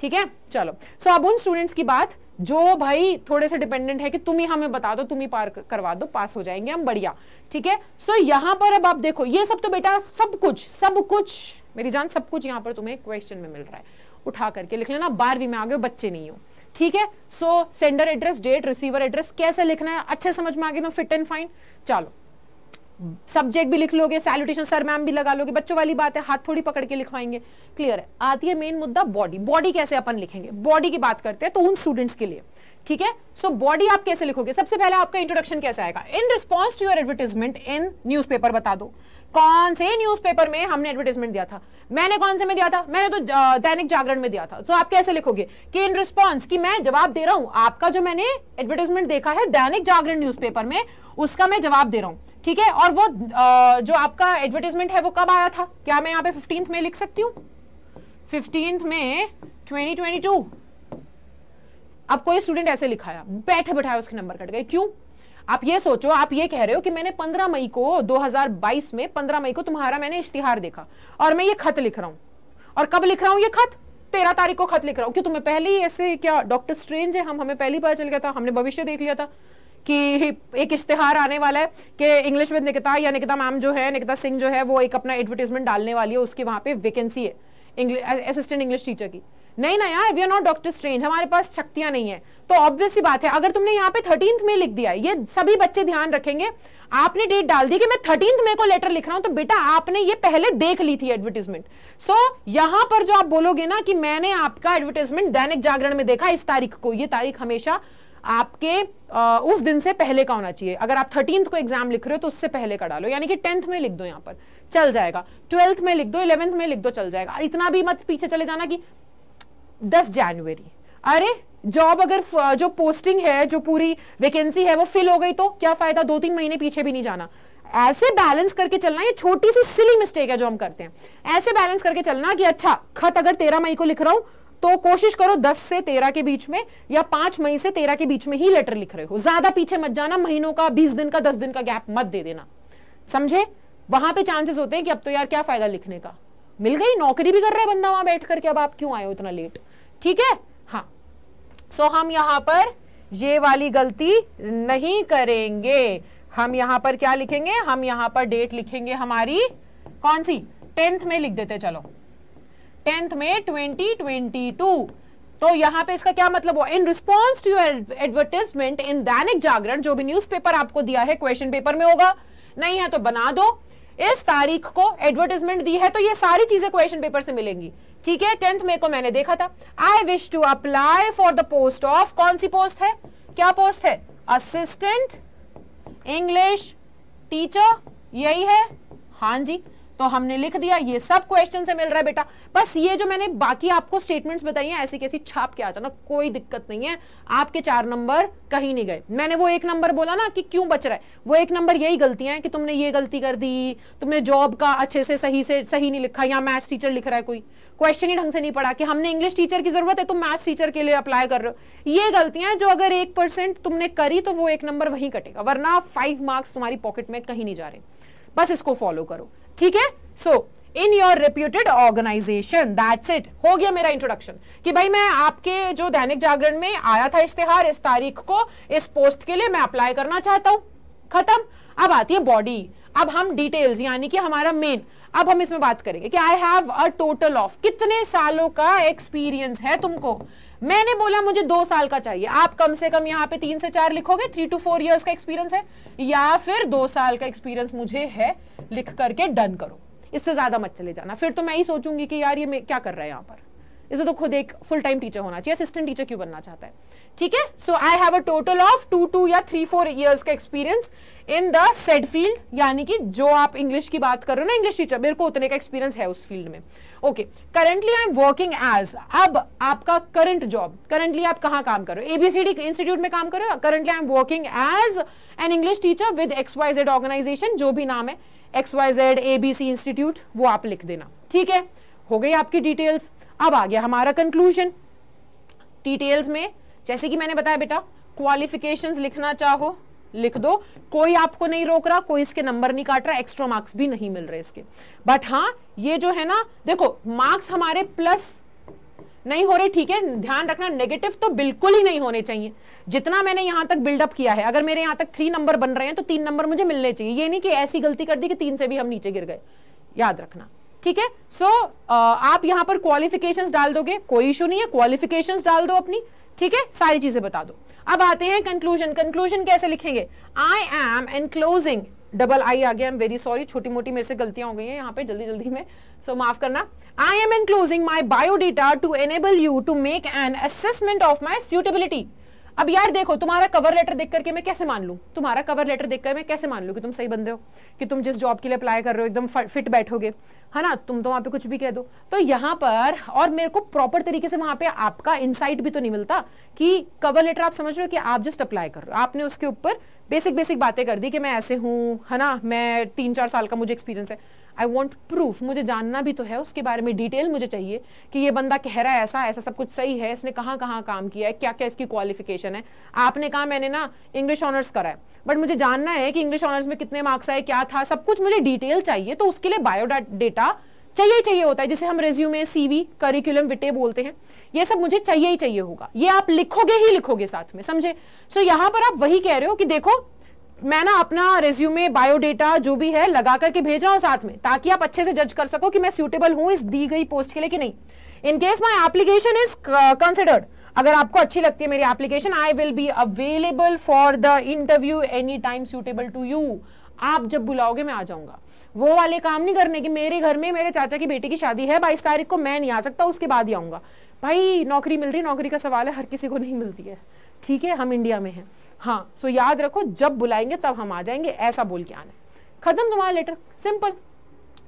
ठीक है चलो सो अब उन स्टूडेंट्स की बात जो भाई थोड़े से डिपेंडेंट है कि तुम ही हमें बता दो तुम ही पार करवा दो पास हो जाएंगे हम बढ़िया ठीक है सो यहाँ पर अब आप देखो ये सब तो बेटा सब कुछ सब कुछ मेरी जान सब कुछ यहाँ पर तुम्हें क्वेश्चन में मिल रहा है उठा करके लिख लेना बारहवीं में आ गए बच्चे नहीं हो ठीक है so sender address date receiver address कैसे लिखना है अच्छे समझ में आगे तो फिट एंड फाइन चलो सब्जेक्ट भी लिख लोगे सैल्यूटेशन सर मैम भी लगा लोगे बच्चों वाली बात है हाथ थोड़ी पकड़ के लिखवाएंगे क्लियर है आती है मेन मुद्दा बॉडी बॉडी कैसे अपन लिखेंगे बॉडी की बात करते हैं तो उन स्टूडेंट्स के लिए ठीक है सो बॉडी आप कैसे लिखोगे सबसे पहले आपका इंट्रोडक्शन कैसे आएगा in response to your advertisement in news बता दो कौन से न्यूज़पेपर में हमने एडवर्टीजमेंट दिया था मैंने कौन से में दिया था मैंने तो दैनिक जागरण में दिया था तो so, आप कैसे लिखोगे कि इन रिस्पॉन्स कि मैं जवाब दे रहा हूं आपका जो मैंने एडवर्टीजमेंट देखा है दैनिक जागरण न्यूज़पेपर में उसका मैं जवाब दे रहा हूं ठीक है और वो जो आपका एडवर्टीजमेंट है वो कब आया था क्या मैं यहां पर फिफ्टीन में लिख सकती हूँ फिफ्टींथ में 2022 अब कोई स्टूडेंट ऐसे लिखाया बैठे बैठाया उसके नंबर कट गए क्यों आप ये सोचो आप ये कह रहे हो कि मैंने 15 मई को 2022 में 15 मई को तुम्हारा मैंने इश्तिहार देखा और मैं ये खत लिख रहा हूँ और कब लिख रहा हूं ये खत तेरह तारीख को खत लिख रहा हूं क्यों तुम्हें पहले ही ऐसे क्या डॉक्टर स्ट्रेंज है हम हमें पहली बार चल गया था हमने भविष्य देख लिया था कि एक इश्तेहार आने वाला है कि इंग्लिश विद निकिता या निकिता मैम जो है निकिता सिंह जो है वो एक अपना एडवर्टीजमेंट डालने वाली है उसकी वहां पे वैकेंसी है असिस्टेंट इंग्लिश टीचर की नहीं ना यार we are not doctor strange हमारे पास शक्तियां नहीं है तो ऑब्वियस ही बात है अगर तुमने यहाँ पे थर्टींथ में लिख दिया ये सभी बच्चे ध्यान रखेंगे आपने डेट डाल दी कि मैं थर्टींथ में को लेटर लिख रहा हूं तो बेटा आपने ये पहले देख ली थी एडवर्टीजमेंट सो so, यहां पर जो आप बोलोगे ना कि मैंने आपका एडवर्टीजमेंट दैनिक जागरण में देखा इस तारीख को ये तारीख हमेशा आपके आ, उस दिन से पहले का होना चाहिए अगर आप थर्टींथ को एग्जाम लिख रहे हो तो उससे पहले का डालो यानी कि टेंथ में लिख दो यहां पर चल जाएगा ट्वेल्थ में लिख दो इलेवेंथ में लिख दो चल जाएगा इतना भी मत पीछे चले जाना कि दस जनवरी अरे जॉब अगर जो पोस्टिंग है जो पूरी वैकेंसी है वो फिल हो गई तो क्या फायदा दो तीन महीने पीछे भी नहीं जाना ऐसे बैलेंस करके चलना ये छोटी सी सिली मिस्टेक है जो हम करते हैं ऐसे बैलेंस करके चलना कि अच्छा खत अगर तेरह मई को लिख रहा हूं तो कोशिश करो दस से तेरह के बीच में या पांच मई से तेरह के बीच में ही लेटर लिख रहे हो ज्यादा पीछे मत जाना महीनों का बीस दिन का दस दिन का गैप मत दे देना समझे वहां पे चांसेस होते हैं कि अब तो यार क्या फायदा लिखने का मिल गई नौकरी भी कर रहा है बंदा वहां बैठ करके अब आप क्यों आए हो इतना लेट ठीक है हाँ सो so, हम यहां पर ये वाली गलती नहीं करेंगे हम यहां पर क्या लिखेंगे हम यहां पर डेट लिखेंगे हमारी कौन सी टेंथ में लिख देते चलो टेंथ में ट्वेंटी ट्वेंटी टू तो यहां पे इसका क्या मतलब हुआ in response to advertisement in Dainik Jagran जो भी न्यूज आपको दिया है क्वेश्चन पेपर में होगा नहीं है तो बना दो इस तारीख को एडवर्टीजमेंट दी है तो ये सारी चीजें क्वेश्चन पेपर से मिलेंगी ठीक है टेंथ मे को मैंने देखा था I wish to apply for the post of कौन सी पोस्ट है क्या पोस्ट है असिस्टेंट इंग्लिश टीचर यही है हां जी तो हमने लिख दिया ये सब क्वेश्चन से मिल रहा है बेटा बस ये जो मैंने बाकी आपको स्टेटमेंट्स बताई हैं ऐसी कैसी छाप के आ जाना कोई दिक्कत नहीं है आपके चार नंबर कहीं नहीं गए मैंने वो एक नंबर बोला ना कि क्यों बच रहा है वो एक नंबर यही गलतियां कि तुमने ये गलती कर दी तुमने जॉब का अच्छे से सही से सही नहीं लिखा या मैथ्स टीचर लिख रहा है कोई क्वेश्चन ही ढंग से नहीं पढ़ा कि हमने इंग्लिश टीचर की जरूरत है तुम मैथ्स टीचर के लिए अप्लाई कर रहे हो ये गलतियां जो अगर एक परसेंट तुमने करी तो वो एक नंबर वहीं कटेगा वरना फाइव मार्क्स तुम्हारी पॉकेट में कहीं नहीं जा रहे बस इसको फॉलो करो ठीक है so in your reputed organisation that's it हो गया मेरा इंट्रोडक्शन कि भाई मैं आपके जो दैनिक जागरण में आया था इश्तेहार इस तारीख को इस पोस्ट के लिए मैं अप्लाई करना चाहता हूं खत्म अब आती है बॉडी अब हम डिटेल्स यानी कि हमारा मेन अब हम इसमें बात करेंगे कि I have a total of कितने सालों का एक्सपीरियंस है तुमको मैंने बोला मुझे दो साल का चाहिए आप कम से कम यहाँ पे तीन से चार लिखोगे थ्री टू फोर इयर्स का एक्सपीरियंस है या फिर दो साल का एक्सपीरियंस मुझे है लिख करके डन करो इससे ज्यादा मत चले जाना फिर तो मैं ही सोचूंगी कि यार ये क्या कर रहा है यहाँ पर इसे तो खुद एक फुल टाइम टीचर होना चाहिए असिस्टेंट टीचर क्यों बनना चाहता है ठीक है so I have a total of two two या थ्री फोर ईयर्स का experience in the set field यानी कि जो आप इंग्लिश की बात कर रहे हो ना इंग्लिश टीचर मेरे को उतने का एक्सपीरियंस है उस फील्ड में okay currently I am working as अब आपका करंट जॉब करंटली आप कहाँ काम करो एबीसीडी इंस्टीट्यूट में काम करो currently I am working as an English teacher with X Y Z organisation जो भी नाम है X Y Z A B C institute वो आप लिख देना ठीक है हो गई आपकी डिटेल्स अब आ गया हमारा कंक्लूजन डिटेल्स में जैसे कि मैंने बताया बेटा क्वालिफिकेशंस लिखना चाहो लिख दो कोई आपको नहीं रोक रहा कोई इसके नंबर नहीं काट रहा एक्स्ट्रा मार्क्स भी नहीं मिल रहे इसके बट हाँ ये जो है ना देखो मार्क्स हमारे प्लस नहीं हो रहे ठीक है ध्यान रखना नेगेटिव तो बिल्कुल ही नहीं होने चाहिए जितना मैंने यहां तक बिल्डअप किया है अगर मेरे यहां तक थ्री नंबर बन रहे हैं तो तीन नंबर मुझे मिलने चाहिए ये नहीं कि ऐसी गलती कर दी कि तीन से भी हम नीचे गिर गए याद रखना ठीक है सो आप यहां पर क्वालिफिकेशन डाल दोगे कोई इशू नहीं है क्वालिफिकेशन डाल दो अपनी ठीक है सारी चीजें बता दो अब आते हैं कंक्लूजन कंक्लूजन कैसे लिखेंगे I am enclosing double I आ गया एम वेरी सॉरी छोटी मोटी मेरे से गलतियां हो गई हैं यहाँ पे जल्दी जल्दी में सो so, माफ करना I am enclosing my biodata to enable you to make an assessment of my suitability अब यार देखो तुम्हारा कवर लेटर देख करके मैं कैसे मान लू तुम्हारा कवर लेटर देख कर मैं कैसे मान लू कि तुम सही बंदे हो कि तुम जिस जॉब के लिए अप्लाई कर रहे हो एकदम फिट बैठोगे है ना तुम तो वहां पे कुछ भी कह दो तो यहाँ पर और मेरे को प्रॉपर तरीके से वहां पे आपका इनसाइट भी तो नहीं मिलता कि कवर लेटर आप समझ रहे हो कि आप जस्ट अप्लाई कर रहे हो आपने उसके ऊपर बेसिक बेसिक बातें कर दी कि मैं ऐसे हूँ है ना मैं तीन चार साल का मुझे एक्सपीरियंस है आई वॉन्ट प्रूफ मुझे जानना भी तो है उसके बारे में डिटेल मुझे चाहिए कि ये बंदा कह रहा है ऐसा ऐसा सब कुछ सही है इसने कहाँ कहाँ काम किया है क्या क्या इसकी क्वालिफिकेशन है आपने कहा मैंने ना इंग्लिश ऑनर्स करा है बट मुझे जानना है कि इंग्लिश ऑनर्स में कितने मार्क्स आए क्या था सब कुछ मुझे डिटेल चाहिए तो उसके लिए बायोडाटा चाहिए ही चाहिए होता है जिसे हम रेज्यूमे सीवी करिकुलम विटे बोलते हैं ये सब मुझे चाहिए ही चाहिए होगा ये आप लिखोगे ही लिखोगे साथ में समझे सो so, यहाँ पर आप वही कह रहे हो कि देखो मैं ना अपना रेज्यूमे बायोडेटा जो भी है लगा करके भेजा हो साथ में ताकि आप अच्छे से जज कर सको कि मैं सूटेबल हूं इस दी गई पोस्ट के लिए कि नहीं in case my application is considered अगर आपको अच्छी लगती है मेरी application I will be available for the interview any time suitable to you आप जब बुलाओगे मैं आ जाऊंगा वो वाले काम नहीं करने की मेरे घर में मेरे चाचा की बेटी की शादी है बाईस तारीख को मैं नहीं आ सकता उसके बाद ही आऊंगा भाई नौकरी मिल रही नौकरी का सवाल है हर किसी को नहीं मिलती है ठीक है हम इंडिया में हैं हाँ सो याद रखो जब बुलाएंगे तब हम आ जाएंगे ऐसा बोल के आना है खत्म तुम्हारा लेटर सिंपल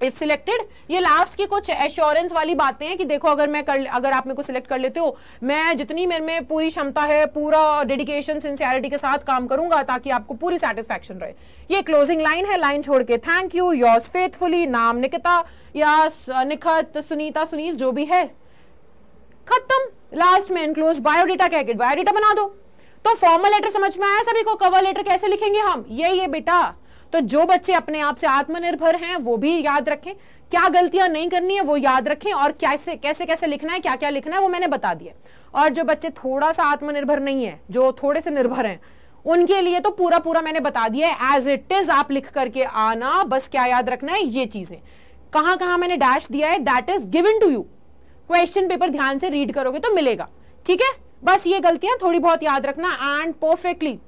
इफ सिलेक्टेड ये लास्ट की कुछ एश्योरेंस वाली बातें हैं कि देखो अगर मैं कर अगर आप मेरे को सिलेक्ट कर लेते हो मैं जितनी मेरे में पूरी क्षमता है पूरा डेडिकेशन सिंसियरिटी के साथ काम करूंगा ताकि आपको पूरी सेटिस्फेक्शन रहे ये क्लोजिंग लाइन है लाइन छोड़ के थैंक यू योर्स फेथफुली नाम निकिता या निखत सुनीता सुनील जो भी है खत्म लास्ट में इनक्लोज बायोडेटा कह के बायोडेटा बना दो तो फॉर्मल लेटर समझ में आया सभी को कवर लेटर कैसे लिखेंगे हम ये ये बेटा तो जो बच्चे अपने आप से आत्मनिर्भर हैं वो भी याद रखें क्या गलतियां नहीं करनी है वो याद रखें और कैसे कैसे कैसे लिखना है क्या क्या लिखना है वो मैंने बता दिया और जो बच्चे थोड़ा सा आत्मनिर्भर नहीं है जो थोड़े से निर्भर हैं उनके लिए तो पूरा पूरा मैंने बता दिया है एज इट इज आप लिख करके आना बस क्या याद रखना है ये चीजें कहां कहां मैंने डैश दिया है that is given to you question paper ध्यान से रीड करोगे तो मिलेगा ठीक है बस ये गलतियां थोड़ी बहुत याद रखना एंड परफेक्टली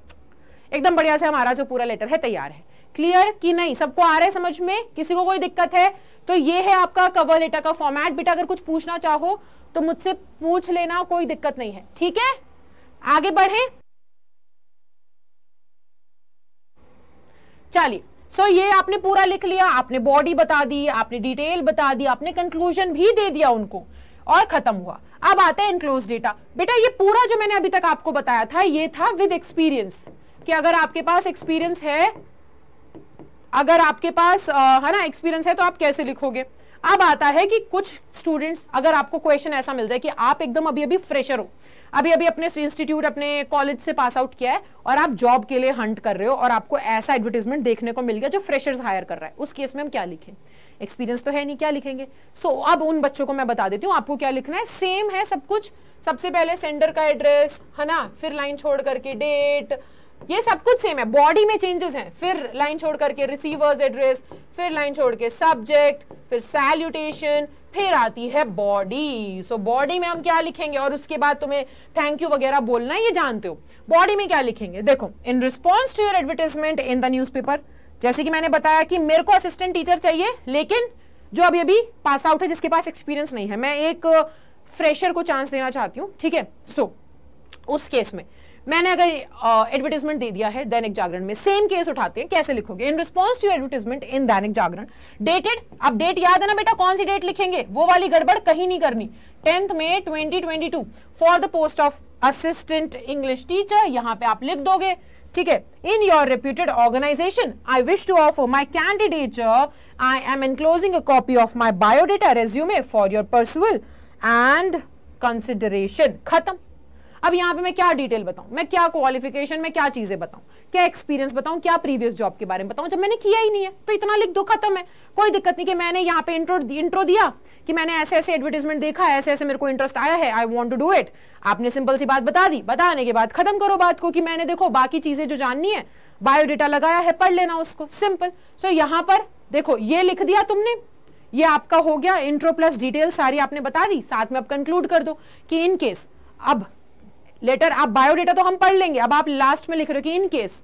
एकदम बढ़िया से हमारा जो पूरा लेटर है तैयार है क्लियर कि नहीं सबको आ रहा है समझ में किसी को कोई दिक्कत है तो ये है आपका कवर लेटर का फॉर्मेट बेटा अगर कुछ पूछना चाहो तो मुझसे पूछ लेना कोई दिक्कत नहीं है ठीक है आगे बढ़े चलिए सो so, ये आपने पूरा लिख लिया आपने बॉडी बता दी आपने डिटेल बता दी आपने कंक्लूजन भी दे दिया उनको और खत्म हुआ अब आते हैं इनक्लोज डेटा बेटा ये पूरा जो मैंने अभी तक आपको बताया था ये था विद एक्सपीरियंस कि अगर आपके पास एक्सपीरियंस है अगर आपके पास है ना एक्सपीरियंस है तो आप कैसे लिखोगे अब आता है कि कुछ स्टूडेंट्स अगर आपको क्वेश्चन ऐसा मिल जाए कि आप एकदम अभी अभी फ्रेशर हो अभी अभी अपने इंस्टीट्यूट अपने कॉलेज से पास आउट किया है और आप जॉब के लिए हंट कर रहे हो और आपको ऐसा एडवर्टीजमेंट देखने को मिल गया जो फ्रेशर्स हायर कर रहा है उस केस में हम क्या लिखें एक्सपीरियंस तो है नहीं क्या लिखेंगे सो so, अब उन बच्चों को मैं बता देती हूँ आपको क्या लिखना है सेम है सब कुछ सबसे पहले सेंडर का एड्रेस है ना फिर लाइन छोड़ करके डेट ये सब कुछ सेम है बॉडी में चेंजेस हैं फिर लाइन छोड़ करके रिसीवर्स एड्रेस फिर लाइन छोड़ के सब्जेक्ट फिर सैल्यूटेशन फिर आती है बॉडी सो बॉडी में हम क्या लिखेंगे और उसके बाद तुम्हें थैंक यू वगैरह बोलना ये जानते हो बॉडी में क्या लिखेंगे देखो in response to your advertisement in the newspaper जैसे कि मैंने बताया कि मेरे को असिस्टेंट टीचर चाहिए लेकिन जो अभी अभी पास आउट है जिसके पास एक्सपीरियंस नहीं है मैं एक फ्रेशर को चांस देना चाहती हूँ ठीक है सो उस केस में मैंने अगर एडवर्टीजमेंट uh, दे दिया है दैनिक जागरण में सेम केस उठाते हैं कैसे लिखोगे in response to advertisement in Dainik Jagran dated अब डेट याद है ना बेटा कौन सी डेट लिखेंगे वो वाली गड़बड़ कहीं नहीं करनी tenth twenty two for the post of assistant English teacher यहाँ पे आप लिख दोगे ठीक है in your reputed organisation I wish to offer my candidature I am enclosing a copy of my biodata resume for your perusal and consideration खत्म अब यहाँ पे मैं क्या डिटेल बताऊँ मैं क्या क्वालिफिकेशन में क्या चीज़ें बताऊँ क्या एक्सपीरियंस बताऊँ क्या प्रीवियस जॉब के बारे में बताऊँ जब मैंने किया ही नहीं है तो इतना लिख दो खत्म है कोई दिक्कत नहीं कि मैंने यहाँ पे इंट्रो इंट्रो दिया कि मैंने ऐसे ऐसे एडवर्टीजमेंट देखा ऐसे ऐसे मेरे को इंटरेस्ट आया है I want to do it आपने सिंपल सी बात बता दी बताने के बाद खत्म करो बात को कि मैंने देखो बाकी चीज़ें जो जाननी है बायोडेटा लगाया है पढ़ लेना उसको सिंपल सो so, यहाँ पर देखो ये लिख दिया तुमने ये आपका हो गया इंट्रो प्लस डिटेल सारी आपने बता दी साथ में आप कंक्लूड कर दो कि इन केस अब लेटर आप बायोडेटा तो हम पढ़ लेंगे अब आप लास्ट में लिख रहे हो कि in case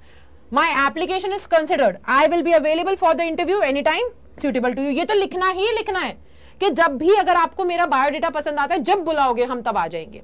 my application is considered I will be available for the interview any time suitable to you ये तो लिखना ही लिखना है कि जब भी अगर आपको मेरा बायोडेटा पसंद आता है जब बुलाओगे हम तब आ जाएंगे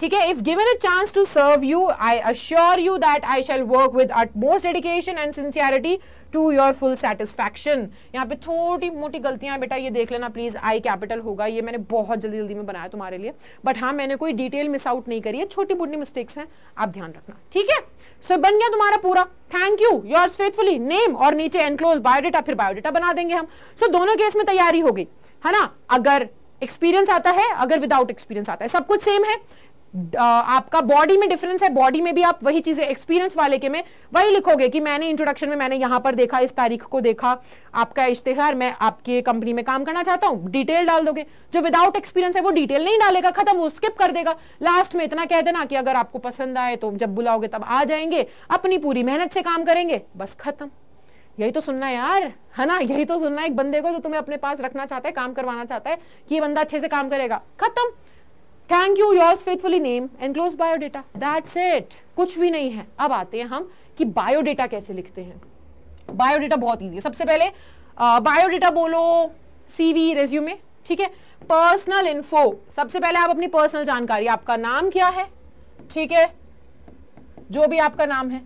ठीक है if given a chance to serve you I assure you that I shall work with most dedication and sincerity to your full satisfaction यहाँ पे थोड़ी मोटी गलतियां बेटा ये देख लेना प्लीज़ आई कैपिटल होगा ये मैंने बहुत जल्दी जल्दी में बनाया तुम्हारे लिए बट हाँ मैंने कोई डिटेल मिस आउट नहीं करी है छोटी मोटी मिस्टेक्स हैं आप ध्यान रखना ठीक है सो so, बन गया तुम्हारा पूरा thank you your faithfully name और नीचे एनक्लोज बायोडेटा फिर बायोडेटा बना देंगे हम सो so, दोनों केस में तैयारी होगी है ना अगर एक्सपीरियंस आता है अगर विदाउट एक्सपीरियंस आता है सब कुछ सेम है आपका बॉडी में डिफरेंस है बॉडी में भी आप वही चीजें एक्सपीरियंस वाले के में वही लिखोगे कि मैंने इंट्रोडक्शन में मैंने यहां पर देखा इस तारीख को देखा आपका इश्तेहार मैं आपके कंपनी में काम करना चाहता हूं डिटेल डाल दोगे जो विदाउट एक्सपीरियंस है वो डिटेल नहीं डालेगा खत्म वो स्किप कर देगा लास्ट में इतना कह देना कि अगर आपको पसंद आए तो जब बुलाओगे तब आ जाएंगे अपनी पूरी मेहनत से काम करेंगे बस खत्म यही तो सुनना है यार है ना यही तो सुनना है एक बंदे को जो तुम्हें अपने पास रखना चाहता है काम करवाना चाहता है कि ये बंदा अच्छे से काम करेगा खत्म thank you yours faithfully name enclose biodata that's it कुछ भी नहीं है अब आते हैं हम कि बायोडेटा कैसे लिखते हैं बायोडेटा बहुत ईजी है सबसे पहले बायोडेटा बोलो सीवी रेज्यूमे ठीक है पर्सनल इन्फो सबसे पहले आप अपनी पर्सनल जानकारी आपका नाम क्या है ठीक है जो भी आपका नाम है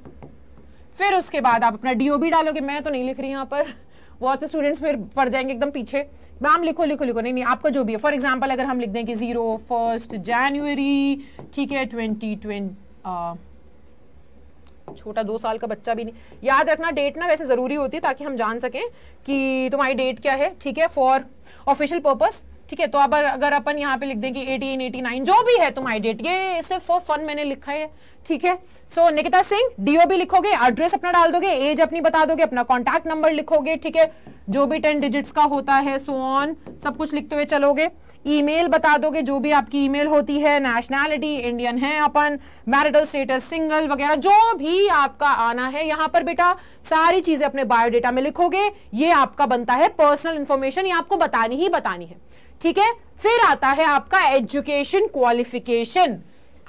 फिर उसके बाद आप अपना भी डालोगे मैं तो नहीं लिख रही यहाँ पर बहुत से स्टूडेंट्स फिर पड़ जाएंगे एकदम पीछे मैम लिखो लिखो लिखो नहीं नहीं आपका जो भी है फॉर एग्जाम्पल अगर हम लिख दें कि जीरो फर्स्ट जनवरी ठीक है ट्वेंटी ट्वेंटी छोटा दो साल का बच्चा भी नहीं याद रखना डेट ना वैसे ज़रूरी होती है ताकि हम जान सकें कि तुम्हारी डेट क्या है ठीक है फॉर ऑफिशियल पर्पस ठीक है तो अब अगर अपन यहाँ पे लिख दें कि एटी 89 जो भी है तुम आई डेट ये सिर्फ फॉर फन मैंने लिखा है ठीक है सो निकिता सिंह डीओ भी लिखोगे एड्रेस अपना डाल दोगे एज अपनी बता दोगे अपना कॉन्टैक्ट नंबर लिखोगे ठीक है जो भी टेन डिजिट्स का होता है सो so ऑन सब कुछ लिखते हुए चलोगे ईमेल बता दोगे जो भी आपकी ईमेल होती है नेशनैलिटी इंडियन है अपन मैरिटल स्टेटस सिंगल वगैरह जो भी आपका आना है यहाँ पर बेटा सारी चीजें अपने बायोडेटा में लिखोगे ये आपका बनता है पर्सनल इन्फॉर्मेशन ये आपको बतानी ही बतानी है ठीक है फिर आता है आपका एजुकेशन क्वालिफिकेशन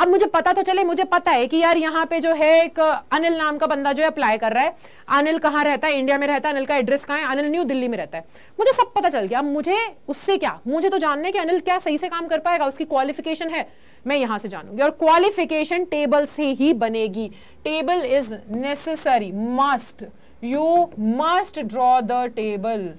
अब मुझे पता तो चले मुझे पता है कि यार यहाँ पे जो है एक अनिल नाम का बंदा जो है अप्लाई कर रहा है अनिल कहाँ रहता है इंडिया में रहता है अनिल का एड्रेस कहाँ है अनिल न्यू दिल्ली में रहता है मुझे सब पता चल गया अब मुझे उससे क्या मुझे तो जानने कि अनिल क्या सही से काम कर पाएगा उसकी क्वालिफिकेशन है मैं यहां से जानूंगी और क्वालिफिकेशन टेबल से ही बनेगी table is necessary must you must draw the table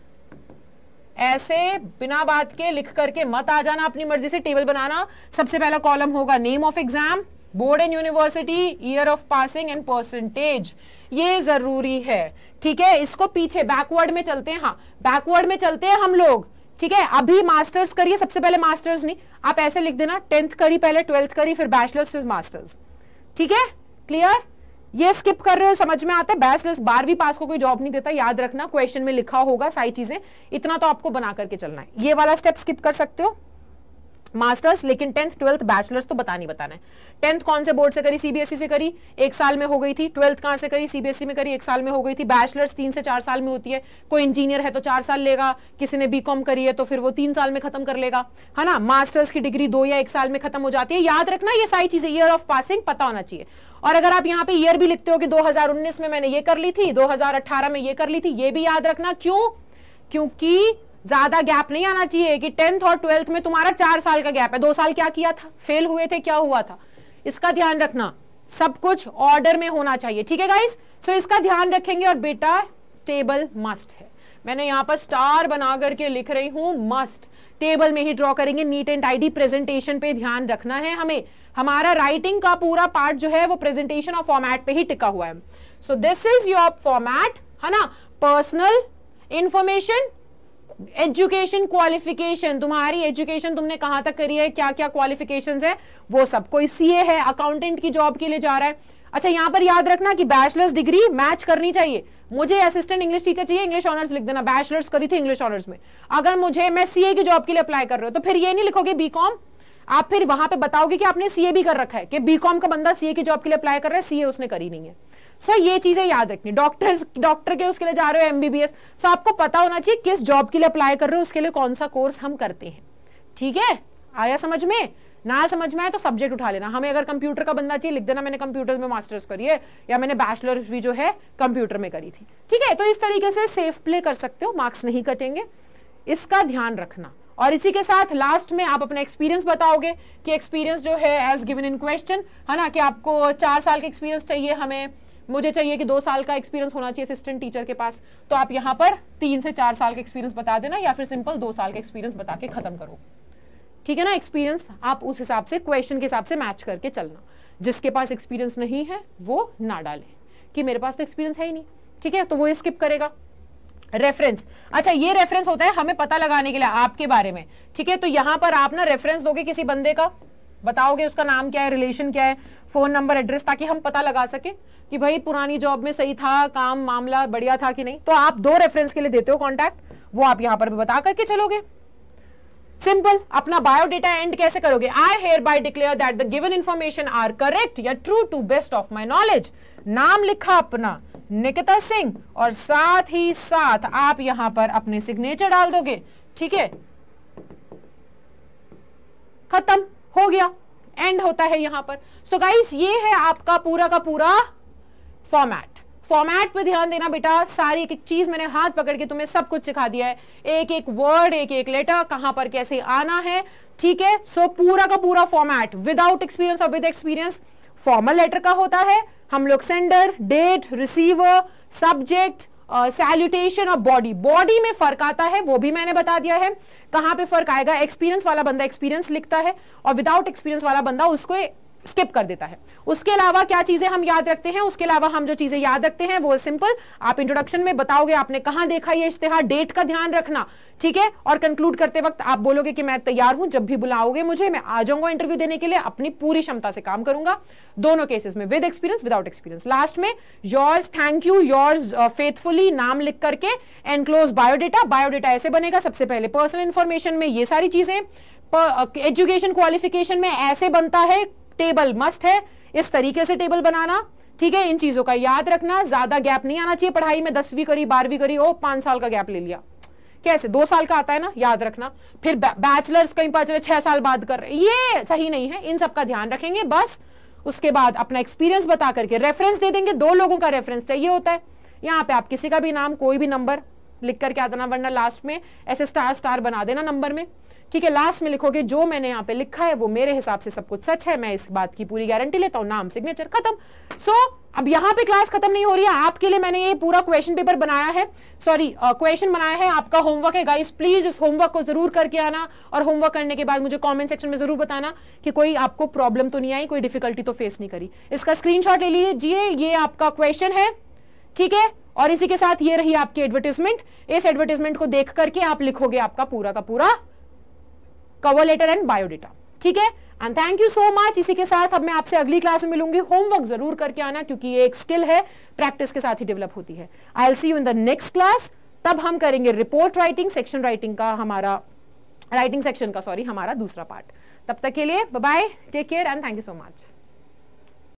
ऐसे बिना बात के लिख करके मत आ जाना अपनी मर्जी से टेबल बनाना सबसे पहला कॉलम होगा name of exam board and university year of passing and percentage ये जरूरी है ठीक है इसको पीछे बैकवर्ड में चलते हैं हाँ बैकवर्ड में चलते हैं हम लोग ठीक है अभी मास्टर्स करिए सबसे पहले मास्टर्स नहीं आप ऐसे लिख देना टेंथ करी पहले ट्वेल्थ करी फिर बैचलर्स फिर मास्टर्स ठीक है क्लियर ये स्किप कर रहे हो समझ में आता है बैचलर्स बारहवीं पास को कोई जॉब नहीं देता याद रखना क्वेश्चन में लिखा होगा सारी चीजें इतना तो आपको बना करके चलना है ये वाला स्टेप स्किप कर सकते हो मास्टर्स लेकिन टेंथ ट्वेल्थ बैचलर्स तो बता नहीं बताना है टेंथ कौन से बोर्ड से करी सीबीएसई e से करी एक साल में हो गई थी ट्वेल्थ कहां से करी सीबीएसई e में करी एक साल में हो गई थी बैचलर्स तीन से चार साल में होती है कोई इंजीनियर है तो चार साल लेगा किसी ने बीकॉम करी है तो फिर वो तीन साल में खत्म कर लेगा है ना मास्टर्स की डिग्री दो या एक साल में खत्म हो जाती है याद रखना ये सारी चीजें ईयर ऑफ पासिंग पता होना चाहिए और अगर आप यहाँ पे ईयर भी लिखते हो कि दो में मैंने ये कर ली थी दो में ये कर ली थी ये भी याद रखना क्यों क्योंकि ज्यादा गैप नहीं आना चाहिए कि टेंथ और ट्वेल्थ में तुम्हारा चार साल का गैप है दो साल क्या किया था फेल हुए थे क्या हुआ था इसका ध्यान रखना सब कुछ ऑर्डर में होना चाहिए ठीक है गाइस सो इसका ध्यान रखेंगे और बेटा टेबल मस्ट है मैंने यहाँ पर स्टार बना करके लिख रही हूँ मस्ट टेबल में ही ड्रॉ करेंगे नीट एंड आईडी प्रेजेंटेशन पे ध्यान रखना है हमें हमारा राइटिंग का पूरा पार्ट जो है वो प्रेजेंटेशन और फॉर्मेट पे ही टिका हुआ है so this is your format है ना पर्सनल इंफॉर्मेशन एजुकेशन क्वालिफिकेशन तुम्हारी एजुकेशन तुमने कहां तक करी है क्या क्या क्वालिफिकेशन है वो सब कोई सीए है अकाउंटेंट की जॉब के लिए जा रहा है अच्छा यहां पर याद रखना कि बैचलर्स डिग्री मैच करनी चाहिए मुझे असिस्टेंट इंग्लिश टीचर चाहिए इंग्लिश ऑनर्स लिख देना बैचलर्स करी थी इंग्लिश ऑनर्स में अगर मुझे मैं सीए की जॉब के लिए अप्लाई कर रहे हो तो फिर ये नहीं लिखोगे बीकॉम आप फिर वहां पे बताओगे कि आपने सीए भी कर रखा है कि बीकॉम का बंदा सीए की जॉब के लिए अप्लाई कर रहा है सीए उसने करी नहीं है सर ये चीजें याद रखनी डॉक्टर्स डॉक्टर के उसके लिए जा रहे हो एमबीबीएस सो आपको पता होना चाहिए किस जॉब के लिए अप्लाई कर रहे हो उसके लिए कौन सा कोर्स हम करते हैं ठीक है आया समझ में ना समझ में आए तो सब्जेक्ट उठा लेना हमें अगर कंप्यूटर का बंदा चाहिए लिख देना मैंने कंप्यूटर में मास्टर्स करी है या मैंने बैचलर भी जो है कंप्यूटर में करी थी ठीक है तो इस तरीके से सेफ प्ले कर सकते हो मार्क्स नहीं कटेंगे इसका ध्यान रखना और इसी के साथ लास्ट में आप अपना एक्सपीरियंस बताओगे कि एक्सपीरियंस जो है एज गिवन इन क्वेश्चन है ना कि आपको चार साल का एक्सपीरियंस चाहिए हमें मुझे चाहिए कि दो साल का एक्सपीरियंस होना चाहिए असिस्टेंट टीचर के पास तो आप यहां पर तीन से चार साल का एक्सपीरियंस बता देना या फिर सिंपल दो साल का एक्सपीरियंस बता के खत्म करो ठीक है ना एक्सपीरियंस आप उस हिसाब से क्वेश्चन के हिसाब से मैच करके चलना जिसके पास एक्सपीरियंस नहीं है वो ना डालें कि मेरे पास तो एक्सपीरियंस है ही नहीं ठीक है तो वो स्किप करेगा रेफरेंस अच्छा ये रेफरेंस होता है हमें पता लगाने के लिए आपके बारे में ठीक है तो यहाँ पर आप ना रेफरेंस दोगे किसी बंदे का बताओगे उसका नाम क्या है रिलेशन क्या है फ़ोन नंबर एड्रेस ताकि हम पता लगा सके कि भाई पुरानी जॉब में सही था काम मामला बढ़िया था कि नहीं तो आप दो रेफरेंस के लिए देते हो कॉन्टैक्ट वो आप यहाँ पर भी बता करके चलोगे सिंपल अपना बायोडेटा एंड कैसे करोगे I hereby declare that the given information are correct या true to best of my knowledge नाम लिखा अपना निकिता सिंह और साथ ही साथ आप यहां पर अपने सिग्नेचर डाल दोगे ठीक है खत्म हो गया एंड होता है यहां पर सो so गाइस ये है आपका पूरा का पूरा फॉर्मेट फॉर्मेट पे ध्यान देना बेटा सारी एक एक चीज मैंने हाथ पकड़ के तुम्हें सब कुछ सिखा दिया है एक एक वर्ड एक एक लेटर कहां पर कैसे आना है ठीक है सो so, पूरा का पूरा फॉर्मेट विदाउट एक्सपीरियंस और विद एक्सपीरियंस फॉर्मल लेटर का होता है हम लोग sender date receiver subject salutation of body body में फर्क आता है वो भी मैंने बता दिया है कहाँ पे फर्क आएगा एक्सपीरियंस वाला बंदा एक्सपीरियंस लिखता है और विदाउट एक्सपीरियंस वाला बंदा उसको स्किप कर देता है उसके अलावा क्या चीजें हम याद रखते हैं उसके अलावा हम जो चीजें याद रखते हैं वो सिंपल आप इंट्रोडक्शन में बताओगे आपने कहा देखा ये इश्तेहार डेट का ध्यान रखना ठीक है और कंक्लूड करते वक्त आप बोलोगे कि मैं तैयार हूं जब भी बुलाओगे मुझे मैं आ जाऊंगा इंटरव्यू देने के लिए अपनी पूरी क्षमता से काम करूंगा दोनों केसेस में with experience without experience last में yours thank you yours faithfully नाम लिख करके एनक्लोज बायोडेटा बायोडेटा ऐसे बनेगा सबसे पहले पर्सनल इंफॉर्मेशन में ये सारी चीजें एजुकेशन क्वालिफिकेशन uh, में ऐसे बनता है टेबल मस्ट है इस तरीके से टेबल बनाना ठीक है इन चीजों का याद रखना ज्यादा गैप नहीं आना चाहिए पढ़ाई में दसवीं करी बारहवीं करी ओ पांच साल का गैप ले लिया कैसे दो साल का आता है ना याद रखना फिर बैचलर्स कहीं पहुंच रहे छह साल बाद कर रहे ये सही नहीं है इन सब का ध्यान रखेंगे बस उसके बाद अपना एक्सपीरियंस बता करके रेफरेंस दे देंगे दो लोगों का रेफरेंस चाहिए होता है यहाँ पे आप किसी का भी नाम कोई भी नंबर लिख करके आ देना वरना लास्ट में ऐसे स्टार स्टार बना देना नंबर में ठीक है लास्ट में लिखोगे जो मैंने यहाँ पे लिखा है वो मेरे हिसाब से सब कुछ सच है मैं इस बात की पूरी गारंटी लेता हूँ नाम सिग्नेचर खत्म सो so, अब यहाँ पे क्लास खत्म नहीं हो रही है आपके लिए मैंने ये पूरा क्वेश्चन पेपर बनाया है सॉरी क्वेश्चन uh, बनाया है आपका होमवर्क है गाइस प्लीज इस होमवर्क को जरूर करके आना और होमवर्क करने के बाद मुझे कमेंट सेक्शन में जरूर बताना कि कोई आपको प्रॉब्लम तो नहीं आई कोई डिफिकल्टी तो फेस नहीं करी इसका स्क्रीन ले लीजिए ये आपका क्वेश्चन है ठीक है और इसी के साथ ये रही आपकी एडवर्टीजमेंट इस एडवर्टीजमेंट को देख करके आप लिखोगे आपका पूरा का पूरा कवर लेटर एंड बायोडेटा ठीक है and thank you so much इसी के साथ अब मैं आपसे अगली क्लास में मिलूंगी होमवर्क जरूर करके आना क्योंकि ये एक स्किल है प्रैक्टिस के साथ ही डेवलप होती है I'll see you in the next class तब हम करेंगे रिपोर्ट राइटिंग सेक्शन राइटिंग का हमारा राइटिंग सेक्शन का सॉरी हमारा दूसरा पार्ट तब तक के लिए bye take care and thank you so much